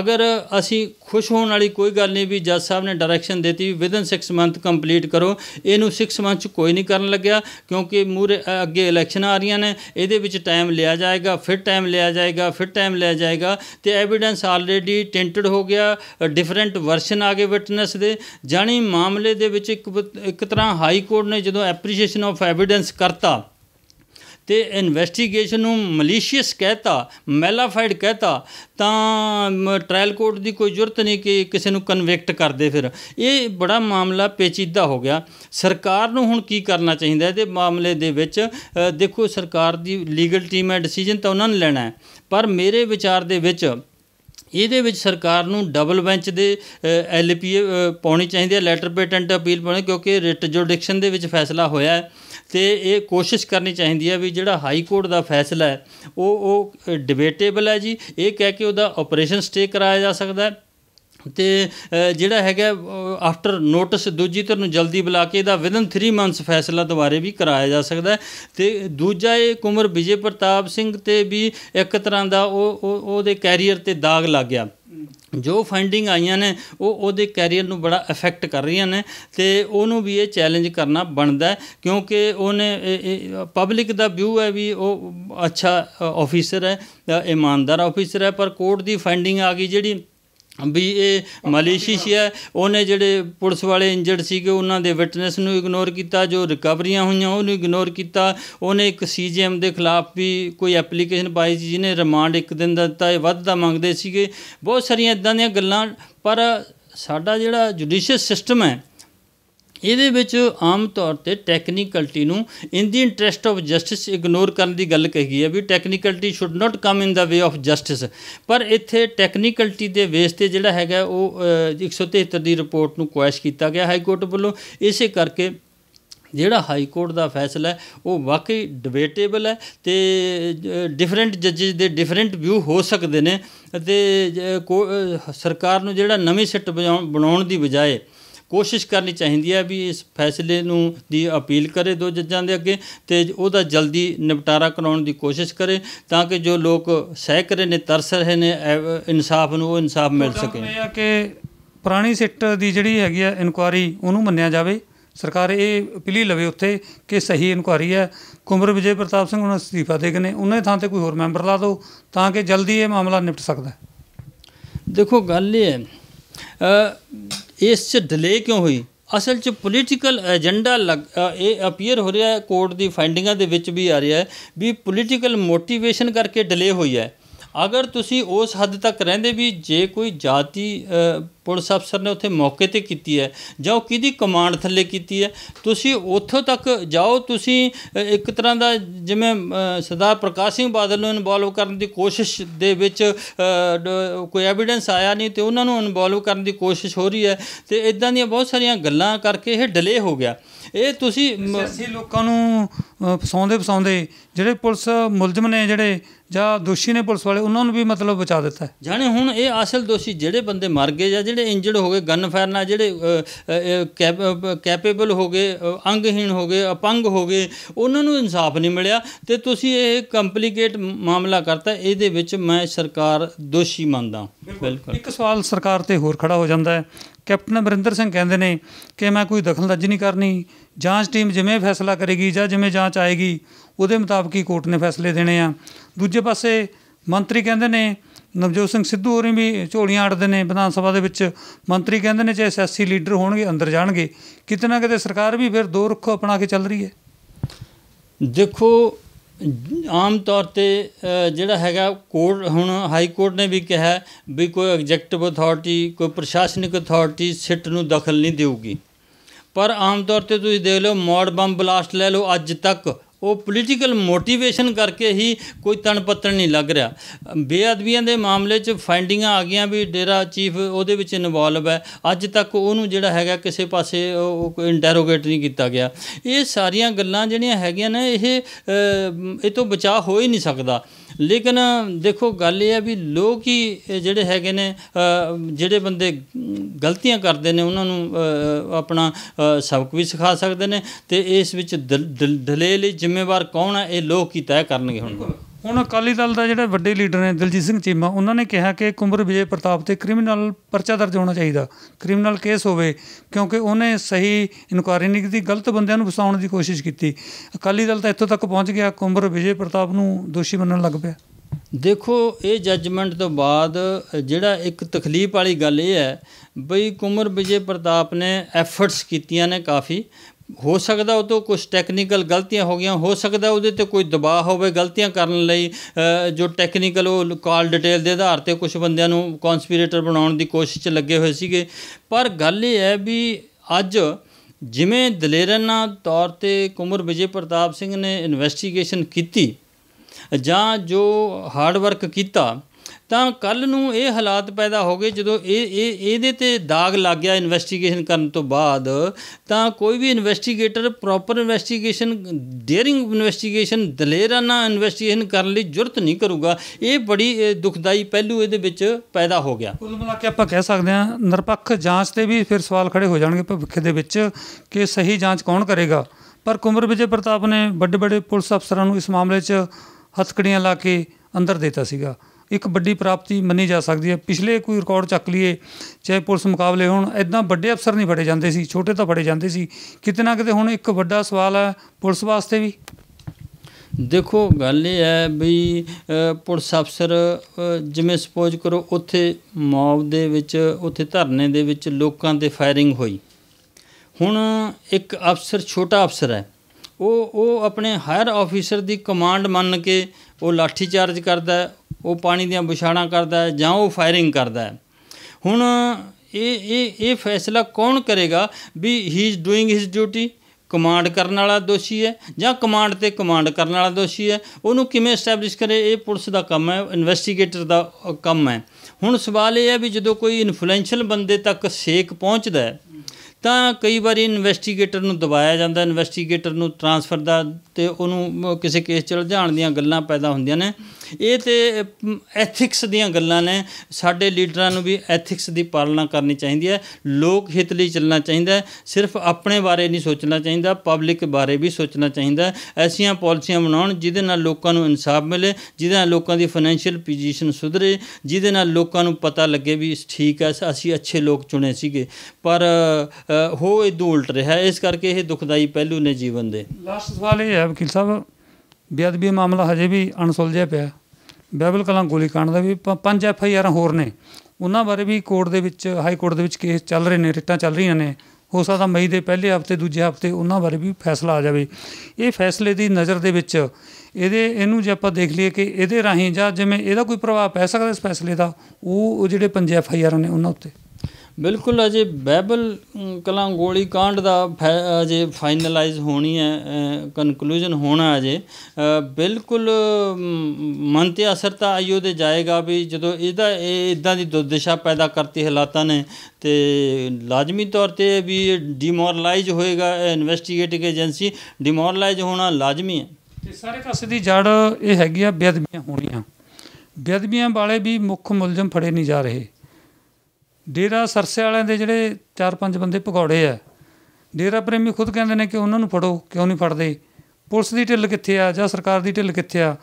ਅਗਰ ਅਸੀਂ ਖੁਸ਼ ਹੋਣ ਵਾਲੀ ਕੋਈ ਗੱਲ ਨਹੀਂ ਵੀ ਜੱਜ ਸਾਹਿਬ ਨੇ ਡਾਇਰੈਕਸ਼ਨ ਦਿੱਤੀ ਵਿਦਨ 6 ਮੰਥ ਕੰਪਲੀਟ ਕਰੋ ਇਹਨੂੰ 6 ਮੰਥ ਚ ਕੋਈ ਨਹੀਂ ਕਰਨ ਲੱਗਿਆ ਕਿਉਂਕਿ ਮੂਰੇ ਅੱਗੇ ਇਲੈਕਸ਼ਨ ਆ ਰਹੀਆਂ ਨੇ ਇਹਦੇ ਵਿੱਚ ਟਾਈਮ ਲਿਆ ਜਾਏਗਾ ਫਿਰ ਟਾਈਮ ਲਿਆ ਜਾਏਗਾ ਫਿਰ ਟਾਈਮ ਲੈ ਜਾਏਗਾ ਤੇ ਐਵੀਡੈਂਸ ਆਲਰੇਡੀ ਟੈਂਟਡ ਹੋ ਗਿਆ ਡਿਫਰੈਂਟ ਵਰਸ਼ਨ ਆ ਗਏ ਵਿਟਨੈਸ ਦੇ ਜਾਨੀ ਮਾਮਲੇ ਦੇ ਵਿੱਚ ਇੱਕ ਇੱਕ ਤਰ੍ਹਾਂ ਹਾਈ ਕੋਰਟ ਨੇ ਜਦੋਂ ਐਪਰੀਸ਼ੀਏਸ਼ਨ ਆਫ ਐਵੀਡੈਂਸ ਕਰਤਾ ਤੇ ਇਨਵੈਸਟੀਗੇਸ਼ਨ ਨੂੰ ਮਲੀਸ਼ੀਅਸ ਕਹਤਾ ਮੈਲਾਫਾਈਡ ਕਹਤਾ ਤਾਂ ਟ੍ਰਾਇਲ ਕੋਰਟ ਦੀ ਕੋਈ ਜ਼ਰੂਰਤ ਨਹੀਂ ਕਿ ਕਿਸੇ ਨੂੰ ਕਨਵਿਕਟ ਕਰਦੇ ਫਿਰ ਇਹ ਬੜਾ ਮਾਮਲਾ ਪੇਚੀਦਾ ਹੋ ਗਿਆ ਸਰਕਾਰ ਨੂੰ ਹੁਣ ਕੀ ਕਰਨਾ ਚਾਹੀਦਾ ਇਹਦੇ ਮਾਮਲੇ ਦੇ ਵਿੱਚ ਦੇਖੋ ਸਰਕਾਰ ਦੀ ਲੀਗਲ ਟੀਮ ਹੈ ਡਿਸੀਜਨ ਤਾਂ ਉਹਨਾਂ ਨੇ ਲੈਣਾ ਹੈ ਪਰ ਮੇਰੇ ਵਿਚਾਰ ਦੇ ਵਿੱਚ ਇਹਦੇ ਵਿੱਚ ਸਰਕਾਰ ਨੂੰ ਡਬਲ ਬੈਂਚ ਦੇ ਐਲਪੀਏ ਪਾਉਣੀ ਚਾਹੀਦੀ ਹੈ ਲੈਟਰ ਪੇਟੈਂਟ ਅਪੀਲ ਪਾਉਣੀ ਕਿਉਂਕਿ ਰਿਟ ਜੁਡੀਕਸ਼ਨ ਦੇ ਵਿੱਚ ਫੈਸਲਾ ਹੋਇਆ ਹੈ ਤੇ ਇਹ ਕੋਸ਼ਿਸ਼ ਕਰਨੀ ਚਾਹੀਦੀ ਹੈ ਵੀ ਜਿਹੜਾ ਹਾਈ ਕੋਰਟ ਦਾ ਫੈਸਲਾ ਹੈ ਉਹ ਉਹ ਡਿਬੇਟੇਬਲ ਹੈ ਜੀ ਇਹ ਕਹਿ ਕੇ ਉਹਦਾ ਆਪਰੇਸ਼ਨ ਸਟੇ ਕਰਾਇਆ ਜਾ ਸਕਦਾ ਹੈ ਤੇ ਜਿਹੜਾ ਹੈਗਾ ਆਫਟਰ ਨੋਟਿਸ ਦੂਜੀ ਤਰ ਨੂੰ ਜਲਦੀ ਬੁਲਾ ਕੇ ਇਹਦਾ ਵਿਦਨ 3 ਮੰਥਸ ਫੈਸਲਾ ਦੁਬਾਰੇ ਵੀ ਕਰਾਇਆ ਜਾ ਸਕਦਾ ਤੇ ਦੂਜਾ ਇਹ ਕੁਮਰ ਵਿਜੇ ਪ੍ਰਤਾਪ ਸਿੰਘ ਤੇ ਵੀ ਇੱਕ ਤਰ੍ਹਾਂ ਦਾ ਉਹ ਉਹਦੇ ਕੈਰੀਅਰ ਤੇ ਦਾਗ ਲੱਗ ਗਿਆ ਜੋ ਫੰਡਿੰਗ ਆਈਆਂ ਨੇ ਉਹ ਉਹਦੇ ਕੈਰੀਅਰ ਨੂੰ ਬੜਾ ਇਫੈਕਟ ਕਰ ਰਹੀਆਂ ਨੇ ਤੇ ਉਹਨੂੰ ਵੀ ਇਹ ਚੈਲੰਜ ਕਰਨਾ ਬਣਦਾ ਕਿਉਂਕਿ ਉਹਨੇ ਪਬਲਿਕ ਦਾ ਵਿਊ ਹੈ ਵੀ ਉਹ ਅੱਛਾ ਆਫੀਸਰ ਹੈ ਇਮਾਨਦਾਰ ਆਫੀਸਰ ਹੈ ਪਰ ਕੋਰਟ ਦੀ ਫੰਡਿੰਗ ਆ ਗਈ ਜਿਹੜੀ ਵੀ ਇਹ ਮਲੇਸ਼ੀ ਹੈ ਉਹਨੇ ਜਿਹੜੇ ਪੁਲਿਸ ਵਾਲੇ ਇੰਜਰਡ ਸੀਗੇ ਉਹਨਾਂ ਦੇ ਵਿਟਨੈਸ ਨੂੰ ਇਗਨੋਰ ਕੀਤਾ ਜੋ ਰਿਕਵਰੀਆਂ ਹੋਈਆਂ ਉਹਨੂੰ ਇਗਨੋਰ ਕੀਤਾ ਉਹਨੇ ਇੱਕ ਸੀਜੀਐਮ ਦੇ ਖਿਲਾਫ ਵੀ ਕੋਈ ਐਪਲੀਕੇਸ਼ਨ ਪਾਈ ਸੀ ਜਿਹਨੇ ਰਿਮਾਂਡ ਇੱਕ ਦਿਨ ਦਾ ਦਿੱਤਾ ਇਹ ਵੱਧਦਾ ਮੰਗਦੇ ਸੀਗੇ ਬਹੁਤ ਸਾਰੀਆਂ ਇਦਾਂ ਦੀਆਂ ਗੱਲਾਂ ਪਰ ਸਾਡਾ ਜਿਹੜਾ ਜੁਡੀਸ਼ੀਅਲ ਸਿਸਟਮ ਹੈ ਇਹਦੇ ਵਿੱਚ ਆਮ ਤੌਰ ਤੇ ਟੈਕਨੀਕਲਟੀ ਨੂੰ in the interest of justice ignore ਕਰਨ ਦੀ ਗੱਲ ਕਹੀ ਗਈ ਹੈ ਵੀ technicality should not come in the way of justice ਪਰ ਇੱਥੇ ਟੈਕਨੀਕਲਟੀ ਦੇ ਬੇਸ ਤੇ ਜਿਹੜਾ ਹੈਗਾ ਉਹ 173 ਦੀ ਰਿਪੋਰਟ ਨੂੰ ਕੁਐਸ਼ ਕੀਤਾ ਗਿਆ ਹਾਈ ਕੋਰਟ ਵੱਲੋਂ ਇਸੇ ਕਰਕੇ ਜਿਹੜਾ ਹਾਈ ਕੋਰਟ ਦਾ ਫੈਸਲਾ ਹੈ ਉਹ ਵਾਕਈ ਡਿਬੇਟੇਬਲ ਹੈ ਤੇ ਡਿਫਰੈਂਟ ਜੱਜਸ ਦੇ ਡਿਫਰੈਂਟ ਵਿਊ ਹੋ ਸਕਦੇ ਨੇ ਤੇ ਸਰਕਾਰ ਨੂੰ ਜਿਹੜਾ ਨਵੀਂ ਸਿੱਟ ਬਣਾਉਣ ਦੀ ਬਜਾਏ ਕੋਸ਼ਿਸ਼ ਕਰਨੀ ਚਾਹੀਦੀ ਹੈ ਵੀ ਇਸ ਫੈਸਲੇ ਨੂੰ ਦੀ ਅਪੀਲ ਕਰੇ ਦੋ ਜੱਜਾਂ ਦੇ ਅੱਗੇ ਤੇ ਉਹਦਾ ਜਲਦੀ ਨਿਪਟਾਰਾ ਕਰਾਉਣ ਦੀ ਕੋਸ਼ਿਸ਼ ਕਰੇ ਤਾਂ ਕਿ ਜੋ ਲੋਕ ਸਹਿ ਕਰੇ ਨੇ ਤਰਸ ਰਹੇ ਨੇ ਇਨਸਾਫ ਨੂੰ ਉਹ ਇਨਸਾਫ ਮਿਲ ਸਕੇ ਕਿ ਪੁਰਾਣੀ ਸਿੱਟ ਦੀ ਜਿਹੜੀ ਹੈਗੀ ਹੈ ਇਨਕੁਆਰੀ ਉਹਨੂੰ ਮੰਨਿਆ ਜਾਵੇ ਸਰਕਾਰ ਇਹ ਪਿਲੀ ਲਵੇ ਉੱਥੇ ਕਿ ਸਹੀ ਇਨਕੁਆਰੀ ਹੈ ਕੁਮਰ ਵਿਜੇ ਪ੍ਰਤਾਪ ਸਿੰਘ ਹੁਣ ਅਸਤੀਫਾ ਦੇ ਗਏ ਨੇ ਉਹਨਾਂ ਦੀ ਥਾਂ ਤੇ ਕੋਈ ਹੋਰ ਮੈਂਬਰ ਲਾ ਦਿਓ ਤਾਂ ਕਿ ਜਲਦੀ ਇਹ ਮਾਮਲਾ ਨਿਪਟ ਸਕਦਾ ਦੇਖੋ ਗੱਲ ਇਹ ਹੈ ਇਸ 'ਚ ਡਿਲੇ ਕਿਉਂ ਹੋਈ ਅਸਲ 'ਚ ਪੋਲੀਟੀਕਲ ਏਜੰਡਾ ਇਹ ਅਪੀਅਰ ਹੋ ਰਿਹਾ ਹੈ ਕੋਰਟ ਦੀ ਫਾਈਂਡਿੰਗਾਂ ਦੇ ਵਿੱਚ ਵੀ ਆ ਰਿਹਾ ਹੈ ਵੀ ਪੋਲੀਟੀਕਲ ਮੋਟੀਵੇਸ਼ਨ ਕਰਕੇ ਡਿਲੇ ਹੋਈ ਹੈ ਅਗਰ ਤੁਸੀਂ ਉਸ ਹੱਦ ਤੱਕ ਰਹਿੰਦੇ ਵੀ ਜੇ ਕੋਈ ਜਾਤੀ ਪੁਲਿਸ ਅਫਸਰ ਨੇ ਉੱਥੇ ਮੌਕੇ ਤੇ ਕੀਤੀ ਹੈ ਜਾਂ ਉਹ ਕਿਹਦੀ ਕਮਾਂਡ ਥੱਲੇ ਕੀਤੀ ਹੈ ਤੁਸੀਂ ਉੱਥੋਂ ਤੱਕ ਜਾਓ ਤੁਸੀਂ ਇੱਕ ਤਰ੍ਹਾਂ ਦਾ ਜਿਵੇਂ ਸਰਦਾਰ ਪ੍ਰਕਾਸ਼ ਸਿੰਘ ਬਾਦਲ ਨੂੰ ਇਨਵੋਲਵ ਕਰਨ ਦੀ ਕੋਸ਼ਿਸ਼ ਦੇ ਵਿੱਚ ਕੋਈ ਐਵੀਡੈਂਸ ਆਇਆ ਨਹੀਂ ਤੇ ਉਹਨਾਂ ਨੂੰ ਇਨਵੋਲਵ ਕਰਨ ਦੀ ਕੋਸ਼ਿਸ਼ ਹੋ ਰਹੀ ਹੈ ਤੇ ਇਦਾਂ ਦੀਆਂ ਬਹੁਤ ਸਾਰੀਆਂ ਗੱਲਾਂ ਕਰਕੇ ਇਹ ਡਿਲੇ ਹੋ ਗਿਆ ਇਹ ਤੁਸੀਂ ਸਿਆਸੀ ਲੋਕਾਂ ਨੂੰ ਫਸਾਉਂਦੇ ਫਸਾਉਂਦੇ ਜਿਹੜੇ ਪੁਲਿਸ ਮੁਲਜ਼ਮ ਨੇ ਜਿਹੜੇ ਜਾਂ ਦੋਸ਼ੀ ਨੇ ਪੁਲਿਸ ਵਾਲੇ ਉਹਨਾਂ ਨੂੰ ਵੀ ਮਤਲਬ ਬਚਾ ਦਿੱਤਾ ਜਾਣੇ ਹੁਣ ਇਹ ਅਸਲ ਦੋਸ਼ੀ ਜਿਹੜੇ ਬੰਦੇ ਮਰ ਗਏ ਜਾਂ ਜਿਹੜੇ ਇੰਜਰਡ ਹੋ ਗਏ ਗਨ ਫਾਇਰ ਨਾਲ ਜਿਹੜੇ ਕੈਪੇਬਲ ਹੋ ਗਏ ਅੰਗਹੀਣ ਹੋ ਗਏ ਅਪੰਗ ਹੋ ਗਏ ਉਹਨਾਂ ਨੂੰ ਇਨਸਾਫ ਨਹੀਂ ਮਿਲਿਆ ਤੇ ਤੁਸੀਂ ਇਹ ਕੰਪਲਿਕੇਟ ਮਾਮਲਾ ਕਰਤਾ ਇਹਦੇ ਵਿੱਚ ਮੈਂ ਸਰਕਾਰ ਦੋਸ਼ੀ ਮੰਨਦਾ ਬਿਲਕੁਲ ਇੱਕ ਸਵਾਲ ਸਰਕਾਰ ਤੇ ਹੋਰ ਖੜਾ ਹੋ ਜਾਂਦਾ ਹੈ ਕੈਪਟਨ ਅਮਰਿੰਦਰ ਸਿੰਘ ਕਹਿੰਦੇ ਨੇ ਕਿ ਮੈਂ ਕੋਈ ਦਖਲਅੰਦਾਜ਼ੀ ਨਹੀਂ ਕਰਨੀ ਜਾਂਚ ਟੀਮ ਜਿਵੇਂ ਫੈਸਲਾ ਕਰੇਗੀ ਜਾਂ ਜਿਵੇਂ ਜਾਂਚ ਆਏਗੀ ਉਹਦੇ ਮੁਤਾਬਕ ਹੀ ਕੋਰਟ ਨੇ ਫੈਸਲੇ ਦੇਣੇ ਆ ਦੂਜੇ ਪਾਸੇ ਮੰਤਰੀ ਕਹਿੰਦੇ ਨੇ ਨਵਜੋਤ ਸਿੰਘ ਸਿੱਧੂ ਹੋਰੀ ਵੀ ਝੋਲੀਆਂ ਅੜਦੇ ਨੇ ਵਿਧਾਨ ਸਭਾ ਦੇ ਵਿੱਚ ਮੰਤਰੀ ਕਹਿੰਦੇ ਨੇ ਜੇ ਸਿਆਸੀ ਲੀਡਰ ਹੋਣਗੇ ਅੰਦਰ ਜਾਣਗੇ ਕਿਤਨਾ ਕਿਤੇ ਸਰਕਾਰ ਵੀ ਫਿਰ ਦੋ ਰੁੱਖ ਅਪਣਾ ਕੇ ਚੱਲ ਰਹੀ ਹੈ ਦੇਖੋ ਆਮ ਤੌਰ ਤੇ ਜਿਹੜਾ ਹੈਗਾ ਕੋਰਟ ਹੁਣ ਹਾਈ ਕੋਰਟ ਨੇ ਵੀ ਕਿਹਾ ਵੀ ਕੋਈ ਐਗਜ਼ੈਕਟਿਵ ਅਥਾਰਟੀ ਕੋਈ ਪ੍ਰਸ਼ਾਸਨਿਕ ਅਥਾਰਟੀ ਸਿੱਟ ਨੂੰ ਦਖਲ ਨਹੀਂ ਦੇਊਗੀ ਪਰ ਆਮ ਤੌਰ ਤੇ ਤੁਸੀਂ ਦੇਖ ਲਓ ਮੌੜ ਬੰਬ ਬਲਾਸਟ ਲੈ ਲਓ ਅੱਜ ਤੱਕ ਉਹ ਪੋਲੀਟੀਕਲ ਮੋਟੀਵੇਸ਼ਨ ਕਰਕੇ ਹੀ ਕੋਈ ਤਣਪੱਤਣ ਨਹੀਂ ਲੱਗ ਰਿਹਾ ਬੇਅਦਬੀਆਂ ਦੇ ਮਾਮਲੇ 'ਚ ਫਾਈਂਡਿੰਗਾਂ ਆ ਗਈਆਂ ਵੀ ਡੇਰਾ ਚੀਫ ਉਹਦੇ ਵਿੱਚ ਇਨਵੋਲਵ ਹੈ ਅੱਜ ਤੱਕ ਉਹਨੂੰ ਜਿਹੜਾ ਹੈਗਾ ਕਿਸੇ ਪਾਸੇ ਉਹ ਇੰਟਰੋਗੇਟ ਨਹੀਂ ਕੀਤਾ ਗਿਆ ਇਹ ਸਾਰੀਆਂ ਗੱਲਾਂ ਜਿਹੜੀਆਂ ਹੈਗੀਆਂ ਨੇ ਇਹ ਇਹ ਤੋਂ ਬਚਾਅ ਹੋ ਹੀ ਨਹੀਂ ਸਕਦਾ ਲੇਕਿਨ ਦੇਖੋ ਗੱਲ ਇਹ ਹੈ ਵੀ ਲੋਕ ਹੀ ਜਿਹੜੇ ਹੈਗੇ ਨੇ ਜਿਹੜੇ ਬੰਦੇ ਗਲਤੀਆਂ ਕਰਦੇ ਨੇ ਉਹਨਾਂ ਨੂੰ ਆਪਣਾ ਸਬਕ ਵੀ ਸਿਖਾ ਸਕਦੇ ਨੇ ਤੇ ਇਸ ਵਿੱਚ ਦਲੇਲ ਲਈ ਜ਼ਿੰਮੇਵਾਰ ਕੌਣ ਹੈ ਇਹ ਲੋਕ ਹੀ ਤੈਅ ਕਰਨਗੇ ਹੁਣ ਹੁਣ ਅਕਾਲੀ ਦਲ ਦਾ ਜਿਹੜਾ ਵੱਡੇ ਲੀਡਰ ਨੇ ਦਿਲਜੀਤ ਸਿੰਘ ਚੀਮਾ ਉਹਨਾਂ ਨੇ ਕਿਹਾ ਕਿ ਕੁੰਬਰ ਵਿਜੇ ਪ੍ਰਤਾਪ ਤੇ ਕ੍ਰਿਮੀਨਲ ਪਰਚਾ ਦਰਜ ਹੋਣਾ ਚਾਹੀਦਾ ਕ੍ਰਿਮੀਨਲ ਕੇਸ ਹੋਵੇ ਕਿਉਂਕਿ ਉਹਨੇ ਸਹੀ ਇਨਕੁਆਇਰੀ ਨਹੀਂ ਕੀਤੀ ਗਲਤ ਬੰਦਿਆਂ ਨੂੰ ਫਸਾਉਣ ਦੀ ਕੋਸ਼ਿਸ਼ ਕੀਤੀ ਅਕਾਲੀ ਦਲ ਤਾਂ ਇੱਥੋਂ ਤੱਕ ਪਹੁੰਚ ਗਿਆ ਕੁੰਬਰ ਵਿਜੇ ਪ੍ਰਤਾਪ ਨੂੰ ਦੋਸ਼ੀ ਮੰਨਣ ਲੱਗ ਪਿਆ ਦੇਖੋ ਇਹ ਜੱਜਮੈਂਟ ਤੋਂ ਬਾਅਦ ਜਿਹੜਾ ਇੱਕ ਤਕਲੀਫ ਵਾਲੀ ਗੱਲ ਇਹ ਹੈ ਬਈ ਕੁਮਰ ਵਿਜੇ ਪ੍ਰਤਾਪ ਨੇ ਐਫਰਟਸ ਕੀਤੀਆਂ ਨੇ ਕਾਫੀ ਹੋ ਸਕਦਾ ਉਹ ਤੋਂ ਕੁਝ ਟੈਕਨੀਕਲ ਗਲਤੀਆਂ ਹੋ ਗਈਆਂ ਹੋ ਸਕਦਾ ਉਹਦੇ ਤੇ ਕੋਈ ਦਬਾਅ ਹੋਵੇ ਗਲਤੀਆਂ ਕਰਨ ਲਈ ਜੋ ਟੈਕਨੀਕਲ ਉਹ ਕਾਲ ਡਿਟੇਲ ਦੇ ਆਧਾਰ ਤੇ ਕੁਝ ਬੰਦਿਆਂ ਨੂੰ ਕਨਸਪੀਰੇਟਰ ਬਣਾਉਣ ਦੀ ਕੋਸ਼ਿਸ਼ ਲੱਗੇ ਹੋਏ ਸੀਗੇ ਪਰ ਗੱਲ ਇਹ ਹੈ ਵੀ ਅੱਜ ਜਿਵੇਂ ਦਲੇਰਨਾ ਤੌਰ ਤੇ ਕੁਮਰ ਵਿਜੇ ਪ੍ਰਤਾਪ ਸਿੰਘ ਨੇ ਇਨਵੈਸਟੀਗੇਸ਼ਨ ਕੀਤੀ ਜਾਂ ਜੋ ਹਾਰਡ ਵਰਕ ਕੀਤਾ ਤਾਂ ਕੱਲ ਨੂੰ ਇਹ ਹਾਲਾਤ ਪੈਦਾ ਹੋ ਗਏ ਜਦੋਂ ਇਹ ਇਹ ਇਹਦੇ ਤੇ ਦਾਗ ਲੱਗ ਗਿਆ ਇਨਵੈਸਟੀਗੇਸ਼ਨ ਕਰਨ ਤੋਂ ਬਾਅਦ ਤਾਂ ਕੋਈ ਵੀ investigator proper investigation daring investigation ਦਲੇਰਾਨਾ ਇਨਵੈਸਟੀਗੇਸ਼ਨ ਕਰਨ ਲਈ ਜੁਰਤ ਨਹੀਂ ਕਰੂਗਾ ਇਹ ਬੜੀ ਦੁਖਦਾਈ ਪਹਿਲੂ ਇਹਦੇ ਵਿੱਚ ਪੈਦਾ ਹੋ ਗਿਆ ਕੁੱਲ ਮਿਲਾ ਕੇ ਆਪਾਂ ਕਹਿ ਸਕਦੇ ਹਾਂ ਨਿਰਪੱਖ ਜਾਂਚ ਤੇ ਵੀ ਫਿਰ ਸਵਾਲ ਖੜੇ ਹੋ ਜਾਣਗੇ ਭਵਿੱਖ ਦੇ ਵਿੱਚ ਕਿ ਸਹੀ ਜਾਂਚ ਕੌਣ ਕਰੇਗਾ ਪਰ ਕੁਮਰ ਵਿਜੇ ਪ੍ਰਤਾਪ ਨੇ ਵੱਡੇ ਵੱਡੇ ਪੁਲਿਸ ਅਫਸਰਾਂ ਨੂੰ ਇਸ ਮਾਮਲੇ 'ਚ ਹੱਥਕੜੀਆਂ ਲਾ ਕੇ ਅੰਦਰ ਦਿੱਤਾ ਸੀਗਾ ਇੱਕ ਵੱਡੀ ਪ੍ਰਾਪਤੀ ਮੰਨੀ ਜਾ ਸਕਦੀ ਹੈ ਪਿਛਲੇ ਕੋਈ ਰਿਕਾਰਡ ਚੱਕ ਲਈਏ ਚਾਹੇ ਪੁਲਿਸ ਮੁਕਾਬਲੇ ਹੋਣ ਐਦਾਂ ਵੱਡੇ ਅਫਸਰ ਨਹੀਂ ਫੜੇ ਜਾਂਦੇ ਸੀ ਛੋਟੇ ਤਾਂ ਫੜੇ ਜਾਂਦੇ ਸੀ ਕਿਤੇ ਨਾ ਕਿਤੇ ਹੁਣ ਇੱਕ ਵੱਡਾ ਸਵਾਲ ਹੈ ਪੁਲਿਸ ਵਾਸਤੇ ਵੀ ਦੇਖੋ ਗੱਲ ਇਹ ਹੈ ਵੀ ਪੁਲਿਸ ਅਫਸਰ ਜਿਵੇਂ ਸਪੋਜ਼ ਕਰੋ ਉੱਥੇ ਮੌਬ ਦੇ ਵਿੱਚ ਉੱਥੇ ਧਰਨੇ ਦੇ ਵਿੱਚ ਲੋਕਾਂ ਤੇ ਫਾਇਰਿੰਗ ਹੋਈ ਹੁਣ ਇੱਕ ਅਫਸਰ ਛੋਟਾ ਅਫਸਰ ਹੈ ਉਹ ਉਹ ਆਪਣੇ ਹਾਇਰ ਆਫੀਸਰ ਦੀ ਕਮਾਂਡ ਮੰਨ ਕੇ ਉਹ ਲਾਠੀ ਚਾਰਜ ਕਰਦਾ ਉਹ ਪਾਣੀ ਦੀਆਂ ਵਿਛਾੜਾਂ ਕਰਦਾ ਹੈ ਜਾਂ ਉਹ ਫਾਇਰਿੰਗ ਕਰਦਾ ਹੈ ਹੁਣ ਇਹ ਇਹ ਇਹ ਫੈਸਲਾ ਕੌਣ ਕਰੇਗਾ ਵੀ he is doing his duty command ਕਰਨ ਵਾਲਾ ਦੋਸ਼ੀ ਹੈ ਜਾਂ ਕਮਾਂਡ ਤੇ ਕਮਾਂਡ ਕਰਨ ਵਾਲਾ ਦੋਸ਼ੀ ਹੈ ਉਹਨੂੰ ਕਿਵੇਂ ਐਸਟੈਬਲਿਸ਼ ਕਰੇ ਇਹ ਪੁਲਿਸ ਦਾ ਕੰਮ ਹੈ ਇਨਵੈਸਟੀਗੇਟਰ ਦਾ ਕੰਮ ਹੈ ਹੁਣ ਸਵਾਲ ਇਹ ਹੈ ਵੀ ਜਦੋਂ ਕੋਈ ਇਨਫਲੂਐਂਸ਼ੀਅਲ ਬੰਦੇ ਤੱਕ ਸੇਕ ਪਹੁੰਚਦਾ ਹੈ ਤਾਂ ਕਈ ਵਾਰੀ ਇਨਵੈਸਟੀਗੇਟਰ ਨੂੰ ਦਬਾਇਆ ਜਾਂਦਾ ਇਨਵੈਸਟੀਗੇਟਰ ਨੂੰ ਟ੍ਰਾਂਸਫਰ ਦਾ ਤੇ ਉਹਨੂੰ ਕਿਸੇ ਕੇਸ ਚ ਲਜਾਣ ਦੀਆਂ ਗੱਲਾਂ ਪੈਦਾ ਹੁੰਦੀਆਂ ਨੇ ਇਹ ਤੇ ਐਥਿਕਸ ਦੀਆਂ ਗੱਲਾਂ ਨੇ ਸਾਡੇ ਲੀਡਰਾਂ ਨੂੰ ਵੀ ਐਥਿਕਸ ਦੀ ਪਾਲਣਾ ਕਰਨੀ ਚਾਹੀਦੀ ਹੈ ਲੋਕ ਹਿੱਤ ਲਈ ਚੱਲਣਾ ਚਾਹੀਦਾ ਸਿਰਫ ਆਪਣੇ ਬਾਰੇ ਨਹੀਂ ਸੋਚਣਾ ਚਾਹੀਦਾ ਪਬਲਿਕ ਬਾਰੇ ਵੀ ਸੋਚਣਾ ਚਾਹੀਦਾ ਐਸੀਆਂ ਪਾਲਿਸੀਆਂ ਬਣਾਉਣ ਜਿਹਦੇ ਨਾਲ ਲੋਕਾਂ ਨੂੰ ਇਨਸਾਫ ਮਿਲੇ ਜਿਹਦੇ ਨਾਲ ਲੋਕਾਂ ਦੀ ਫਾਈਨੈਂਸ਼ੀਅਲ ਪੋਜੀਸ਼ਨ ਸੁਧਰੇ ਜਿਹਦੇ ਨਾਲ ਲੋਕਾਂ ਨੂੰ ਪਤਾ ਲੱਗੇ ਵੀ ਠੀਕ ਹੈ ਅਸੀਂ ਅੱਛੇ ਲੋਕ ਚੁਣੇ ਸੀਗੇ ਪਰ ਹੋ ਇਹ ਦੂਲਟ ਰਿਹਾ ਇਸ ਕਰਕੇ ਇਹ ਦੁਖਦਾਈ ਪਹਿਲੂ ਨੇ ਜੀਵਨ ਦੇ ਲਾਸਟ ਸਵਾਲ ਇਹ ਹੈ ਵਕੀਲ ਸਾਹਿਬ ਬੇਅਦਬੀ ਮਾਮਲਾ ਹਜੇ ਵੀ ਅਣਸੁਲਝਿਆ ਪਿਆ ਬਹਿਬਲ ਕਲਾਂ ਗੋਲੀकांड ਦਾ ਵੀ ਪੰਜ ਐਫ ਆਈ ਆਰ ਹੋਰ ਨੇ ਉਹਨਾਂ ਬਾਰੇ ਵੀ ਕੋਰਟ ਦੇ ਵਿੱਚ ਹਾਈ ਕੋਰਟ ਦੇ ਵਿੱਚ ਕੇਸ ਚੱਲ ਰਹੇ ਨੇ ਰਿਟਾਂ ਚੱਲ ਰਹੀਆਂ ਨੇ ਹੋ ਸਕਦਾ ਮਈ ਦੇ ਪਹਿਲੇ ਹਫਤੇ ਦੂਜੇ ਹਫਤੇ ਉਹਨਾਂ ਬਾਰੇ ਵੀ ਫੈਸਲਾ ਆ ਜਾਵੇ ਇਹ ਫੈਸਲੇ ਦੀ ਨਜ਼ਰ ਦੇ ਵਿੱਚ ਇਹਦੇ ਇਹਨੂੰ ਜੇ ਆਪਾਂ ਦੇਖ ਲਈਏ ਕਿ ਇਹਦੇ ਰਾਹੀਂ ਜਾਂ ਜਿਵੇਂ ਇਹਦਾ ਕੋਈ ਪ੍ਰਭਾਵ ਪੈ ਸਕਦਾ ਇਸ ਫੈਸਲੇ ਦਾ ਉਹ ਜਿਹੜੇ ਪੰਜ ਐਫ ਆਈ ਆਰ ਨੇ ਉਹਨਾਂ ਉੱਤੇ ਬਿਲਕੁਲ ਅਜੇ ਬਾਈਬਲ ਕਲਾਂ ਗੋਲੀ ਕਾਂਡ ਦਾ ਅਜੇ ਫਾਈਨਲਾਈਜ਼ ਹੋਣੀ ਹੈ ਕਨਕਲੂਜਨ ਹੋਣਾ ਅਜੇ ਬਿਲਕੁਲ ਮਨ ਤੇ ਅਸਰ ਤਾਂ ਆਇਓ ਦੇ ਜਾਏਗਾ ਵੀ ਜਦੋਂ ਇਹਦਾ ਇਹ ਇਦਾਂ ਦੀ ਦੁਰਦਸ਼ਾ ਪੈਦਾ ਕਰਤੀ ਹਾਲਾਤਾਂ ਨੇ ਤੇ ਲਾਜ਼ਮੀ ਤੌਰ ਤੇ ਵੀ ਡੀਮੋਰਲਾਈਜ਼ ਹੋਏਗਾ ਇਨਵੈਸਟੀਗੇਟਿੰਗ ਏਜੰਸੀ ਡੀਮੋਰਲਾਈਜ਼ ਹੋਣਾ ਲਾਜ਼ਮੀ ਹੈ ਤੇ ਸਾਰੇ ਕਾਸੇ ਦੀ ਜੜ ਇਹ ਹੈਗੀ ਆ ਬੇਅਦਬੀਆਂ ਹੋਣੀਆਂ ਬੇਅਦਬੀਆਂ ਵਾਲੇ ਵੀ ਮੁੱਖ ਮੁਲਜ਼ਮ ਫੜੇ ਨਹੀਂ ਜਾ ਰਹੇ ਡੇਰਾ ਸਰਸੇ ਵਾਲਿਆਂ ਦੇ ਜਿਹੜੇ ਚਾਰ ਪੰਜ ਬੰਦੇ ਭਗੌੜੇ ਆ ਡੇਰਾ ਪ੍ਰੇਮੀ ਖੁਦ ਕਹਿੰਦੇ ਨੇ ਕਿ ਉਹਨਾਂ ਨੂੰ ਫੜੋ ਕਿਉਂ ਨਹੀਂ ਫੜਦੇ ਪੁਲਿਸ ਦੀ ਢਿੱਲ ਕਿੱਥੇ ਆ ਜਾਂ ਸਰਕਾਰ ਦੀ ਢਿੱਲ ਕਿੱਥੇ ਆ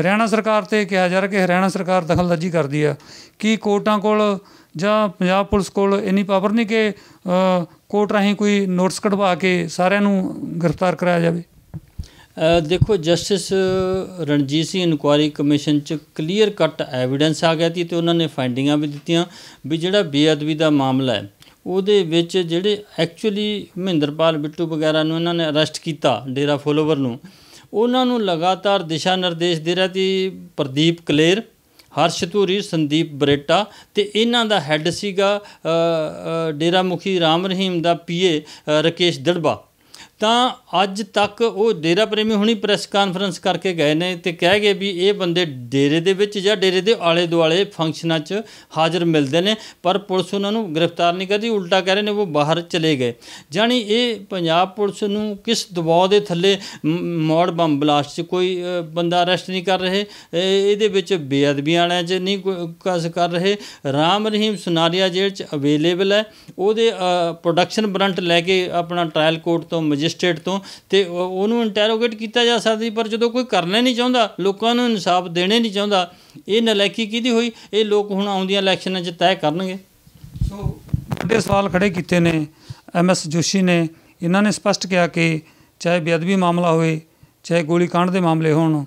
ਹਰਿਆਣਾ ਸਰਕਾਰ ਤੇ ਕਿਹਾ ਜਾ ਰਿਹਾ ਕਿ ਹਰਿਆਣਾ ਸਰਕਾਰ ਦਖਲਅੰਦਾਜ਼ੀ ਕਰਦੀ ਆ ਕੀ ਕੋਰਟਾਂ ਕੋਲ ਜਾਂ ਪੰਜਾਬ ਪੁਲਿਸ ਕੋਲ ਇੰਨੀ ਪਾਵਰ ਨਹੀਂ ਕਿ ਕੋਰਟ ਰਾਹੀਂ ਕੋਈ ਨੋਟਿਸ ਕਢਵਾ ਕੇ ਸਾਰਿਆਂ ਨੂੰ ਗ੍ਰਿਫਤਾਰ ਕਰਾਇਆ ਜਾਵੇ ਦੇਖੋ justice Ranjit Singh inquiry commission ਚ ਕਲੀਅਰ ਕੱਟ ਐਵੀਡੈਂਸ ਆ ਗਿਆ ਸੀ ਤੇ ਉਹਨਾਂ ਨੇ ਫਾਈਂਡਿੰਗਾਂ ਵੀ ਦਿੱਤੀਆਂ ਵੀ ਜਿਹੜਾ ਬੇਅਦਬੀ ਦਾ ਮਾਮਲਾ ਹੈ ਉਹਦੇ ਵਿੱਚ ਜਿਹੜੇ ਐਕਚੁਅਲੀ ਮਹਿੰਦਰਪਾਲ ਬਿੱਟੂ ਵਗੈਰਾ ਨੂੰ ਇਹਨਾਂ ਨੇ ਅਰੈਸਟ ਕੀਤਾ ਡੇਰਾ ਫੋਲੋਵਰ ਨੂੰ ਉਹਨਾਂ ਨੂੰ ਲਗਾਤਾਰ ਦਿਸ਼ਾ ਨਿਰਦੇਸ਼ ਦੇ ਰਹੀ ਸੀ ਪ੍ਰਦੀਪ ਕਲੇਰ ਹਰਸ਼ ਧੂਰੀ ਸੰਦੀਪ ਬਰੇਟਾ ਤੇ ਇਹਨਾਂ ਦਾ ਹੈੱਡ ਸੀਗਾ ਡੇਰਾ ਮੁਖੀ ਰਾਮ ਰਹੀਮ ਦਾ ਪੀਏ ਰਕੇਸ਼ ਦੜਬਾ ਤਾਂ ਅੱਜ ਤੱਕ ਉਹ ਡੇਰਾ ਪ੍ਰੇਮੀ ਹੁਣੀ ਪ੍ਰੈਸ ਕਾਨਫਰੰਸ ਕਰਕੇ ਗਏ ਨੇ ਤੇ ਕਹਿ ਗਏ ਵੀ ਇਹ ਬੰਦੇ ਡੇਰੇ ਦੇ ਵਿੱਚ ਜਾਂ ਡੇਰੇ ਦੇ ਆਲੇ ਦੁਆਲੇ ਫੰਕਸ਼ਨਾਂ 'ਚ ਹਾਜ਼ਰ ਮਿਲਦੇ ਨੇ ਪਰ ਪੁਲਿਸ ਉਹਨਾਂ ਨੂੰ ਗ੍ਰਿਫਤਾਰ ਨਹੀਂ ਕਰਦੀ ਉਲਟਾ ਕਹਿ ਰਹੇ ਨੇ ਉਹ ਬਾਹਰ ਚਲੇ ਗਏ ਜਾਨੀ ਇਹ ਪੰਜਾਬ ਪੁਲਿਸ ਨੂੰ ਕਿਸ ਦਬਾਅ ਦੇ ਥੱਲੇ ਮੋੜ ਬੰਬ ਬਲਾਸਟ 'ਚ ਕੋਈ ਬੰਦਾ ਅਰੈਸਟ ਨਹੀਂ ਕਰ ਰਹੇ ਇਹਦੇ ਵਿੱਚ ਬੇਅਦਬੀ ਵਾਲਿਆਂ 'ਚ ਨਹੀਂ ਕਸ ਕਰ ਰਹੇ ਰਾਮ ਰਹੀਮ ਸੁਨਾਰੀਆ ਜੇਲ੍ਹ 'ਚ ਅਵੇਲੇਬਲ ਹੈ ਉਹਦੇ ਪ੍ਰੋਡਕਸ਼ਨ ਬਰੰਟ ਲੈ ਕੇ ਆਪਣਾ ਟ੍ਰਾਇਲ ਕੋਰਟ ਤੋਂ ਮਜਿ ਮੈਜਿਸਟ੍ਰੇਟ ਤੋਂ ਤੇ ਉਹਨੂੰ ਇੰਟਰੋਗੇਟ ਕੀਤਾ ਜਾ ਸਕਦੀ ਪਰ ਜਦੋਂ ਕੋਈ ਕਰਨਾ ਨਹੀਂ ਚਾਹੁੰਦਾ ਲੋਕਾਂ ਨੂੰ ਇਨਸਾਫ ਦੇਣੇ ਨਹੀਂ ਚਾਹੁੰਦਾ ਇਹ ਨਲਾਇਕੀ ਕਿਹਦੀ ਹੋਈ ਇਹ ਲੋਕ ਹੁਣ ਆਉਂਦੀਆਂ ਇਲੈਕਸ਼ਨਾਂ 'ਚ ਤੈਅ ਕਰਨਗੇ ਸੋ ਵੱਡੇ ਸਵਾਲ ਖੜੇ ਕੀਤੇ ਨੇ ਐਮ ਐਸ ਜੋਸ਼ੀ ਨੇ ਇਹਨਾਂ ਨੇ ਸਪਸ਼ਟ ਕਿਹਾ ਕਿ ਚਾਹੇ ਬੇਅਦਬੀ ਮਾਮਲਾ ਹੋਵੇ ਚਾਹੇ ਗੋਲੀ ਕਾਂਡ ਦੇ ਮਾਮਲੇ ਹੋਣ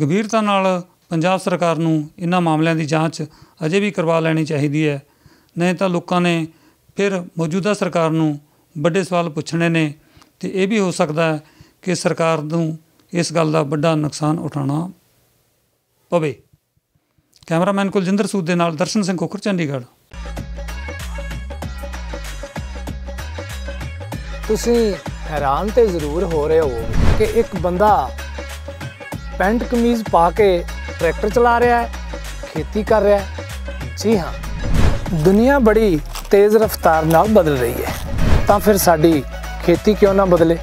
ਗੰਭੀਰਤਾ ਨਾਲ ਪੰਜਾਬ ਸਰਕਾਰ ਨੂੰ ਇਹਨਾਂ ਮਾਮਲਿਆਂ ਦੀ ਜਾਂਚ ਅਜੇ ਵੀ ਕਰਵਾ ਲੈਣੀ ਚਾਹੀਦੀ ਹੈ ਨਹੀਂ ਤਾਂ ਲੋਕਾਂ ਨੇ ਫਿਰ ਮੌਜੂਦਾ ਸਰਕਾਰ ਨੂੰ ਵੱਡੇ ਸਵਾਲ ਪੁੱਛਣੇ ਨੇ ਤੇ ਇਹ ਵੀ ਹੋ ਸਕਦਾ ਹੈ ਕਿ ਸਰਕਾਰ ਨੂੰ ਇਸ ਗੱਲ ਦਾ ਵੱਡਾ ਨੁਕਸਾਨ ਉਠਾਉਣਾ ਪਵੇ ਕੈਮਰਾਮੈਨ ਕੁਲਜਿੰਦਰ ਸੂਦ ਦੇ ਨਾਲ ਦਰਸ਼ਨ ਸਿੰਘ ਕੋਖਰ ਚੰਡੀਗੜ੍ਹ ਤੁਸੀਂ ਹੈਰਾਨ ਤੇ ਜ਼ਰੂਰ ਹੋ ਰਹੇ ਹੋ ਕਿ ਇੱਕ ਬੰਦਾ ਪੈਂਟ ਕਮੀਜ਼ ਪਾ ਕੇ ਟਰੈਕਟਰ ਚਲਾ ਰਿਹਾ ਹੈ ਖੇਤੀ ਕਰ ਰਿਹਾ ਹੈ ਜੀ ਹਾਂ ਦੁਨੀਆ ਬੜੀ ਤੇਜ਼ ਰਫ਼ਤਾਰ ਨਾਲ ਬਦਲ ਰਹੀ ਹੈ ਤਾਂ ਫਿਰ ਸਾਡੀ ਖੇਤੀ ਕਿਉਂ ਨਾ ਬਦਲੇ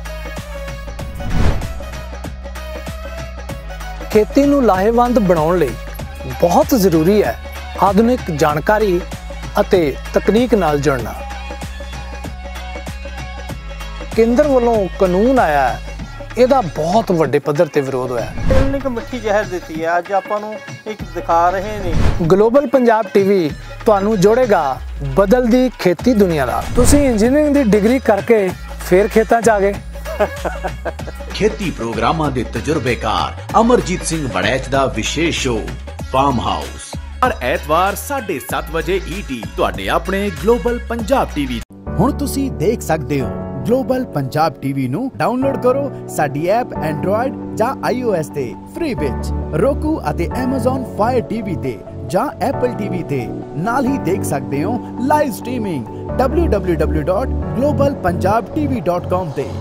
ਖੇਤੀ ਨੂੰ ਲਾਹੇਵੰਦ ਬਣਾਉਣ ਲਈ ਬਹੁਤ ਜ਼ਰੂਰੀ ਹੈ ਆਧੁਨਿਕ ਜਾਣਕਾਰੀ ਅਤੇ ਤਕਨੀਕ ਨਾਲ ਜੁੜਨਾ ਕੇਂਦਰ ਵੱਲੋਂ ਕਾਨੂੰਨ ਆਇਆ ਹੈ ਇਹਦਾ ਬਹੁਤ ਵੱਡੇ ਪੱਧਰ ਤੇ ਵਿਰੋਧ ਹੋਇਆ ਇਹਨਾਂ ਨੇ ਮਿੱਠੀ ਜ਼ਹਿਰ ਦਿੱਤੀ ਹੈ ਅੱਜ ਆਪਾਂ ਨੂੰ ਇੱਕ ਦਿਖਾ ਰਹੇ ਨੇ ਗਲੋਬਲ ਪੰਜਾਬ ਟੀਵੀ ਤੁਹਾਨੂੰ ਜੋੜੇਗਾ ਬਦਲਦੀ ਖੇਤੀ ਦੁਨੀਆ ਨਾਲ ਤੁਸੀਂ ਇੰਜੀਨੀਅਰਿੰਗ ਦੀ ਡਿਗਰੀ ਕਰਕੇ ਫੇਰ ਖੇਤਾਂ 'ਚ ਆ ਗਏ ਖੇਤੀ ਪ੍ਰੋਗਰਾਮਾਂ ਦੇ ਤਜਰਬੇਕਾਰ ਅਮਰਜੀਤ ਸਿੰਘ ਬੜੈਚ ਦਾ ਵਿਸ਼ੇਸ਼ ਸ਼ੋ ਫਾਰਮ ਹਾਊਸ ਹਰ ਐਤਵਾਰ 7:30 ਵਜੇ ਈਟੀ e ਤੁਹਾਡੇ ਆਪਣੇ ਗਲੋਬਲ ਪੰਜਾਬ ਟੀਵੀ ਹੁਣ ਤੁਸੀਂ ਦੇਖ ਸਕਦੇ ਹੋ ਗਲੋਬਲ ਪੰਜਾਬ ਟੀਵੀ ਨੂੰ ਡਾਊਨਲੋਡ ਕਰੋ ਸਾਡੀ ਐਪ ਐਂਡਰੋਇਡ ਜਾਂ ਆਈਓਐਸ ਤੇ ਫ੍ਰੀ ਵਿੱਚ roku ਅਤੇ Amazon Fire TV ਤੇ ਜਾਂ Apple TV ਤੇ ਨਾਲ ਹੀ ਦੇਖ ਸਕਦੇ ਹੋ ਲਾਈਵ ਸਟ੍ਰੀਮਿੰਗ www.globalpunjabtv.com ਤੇ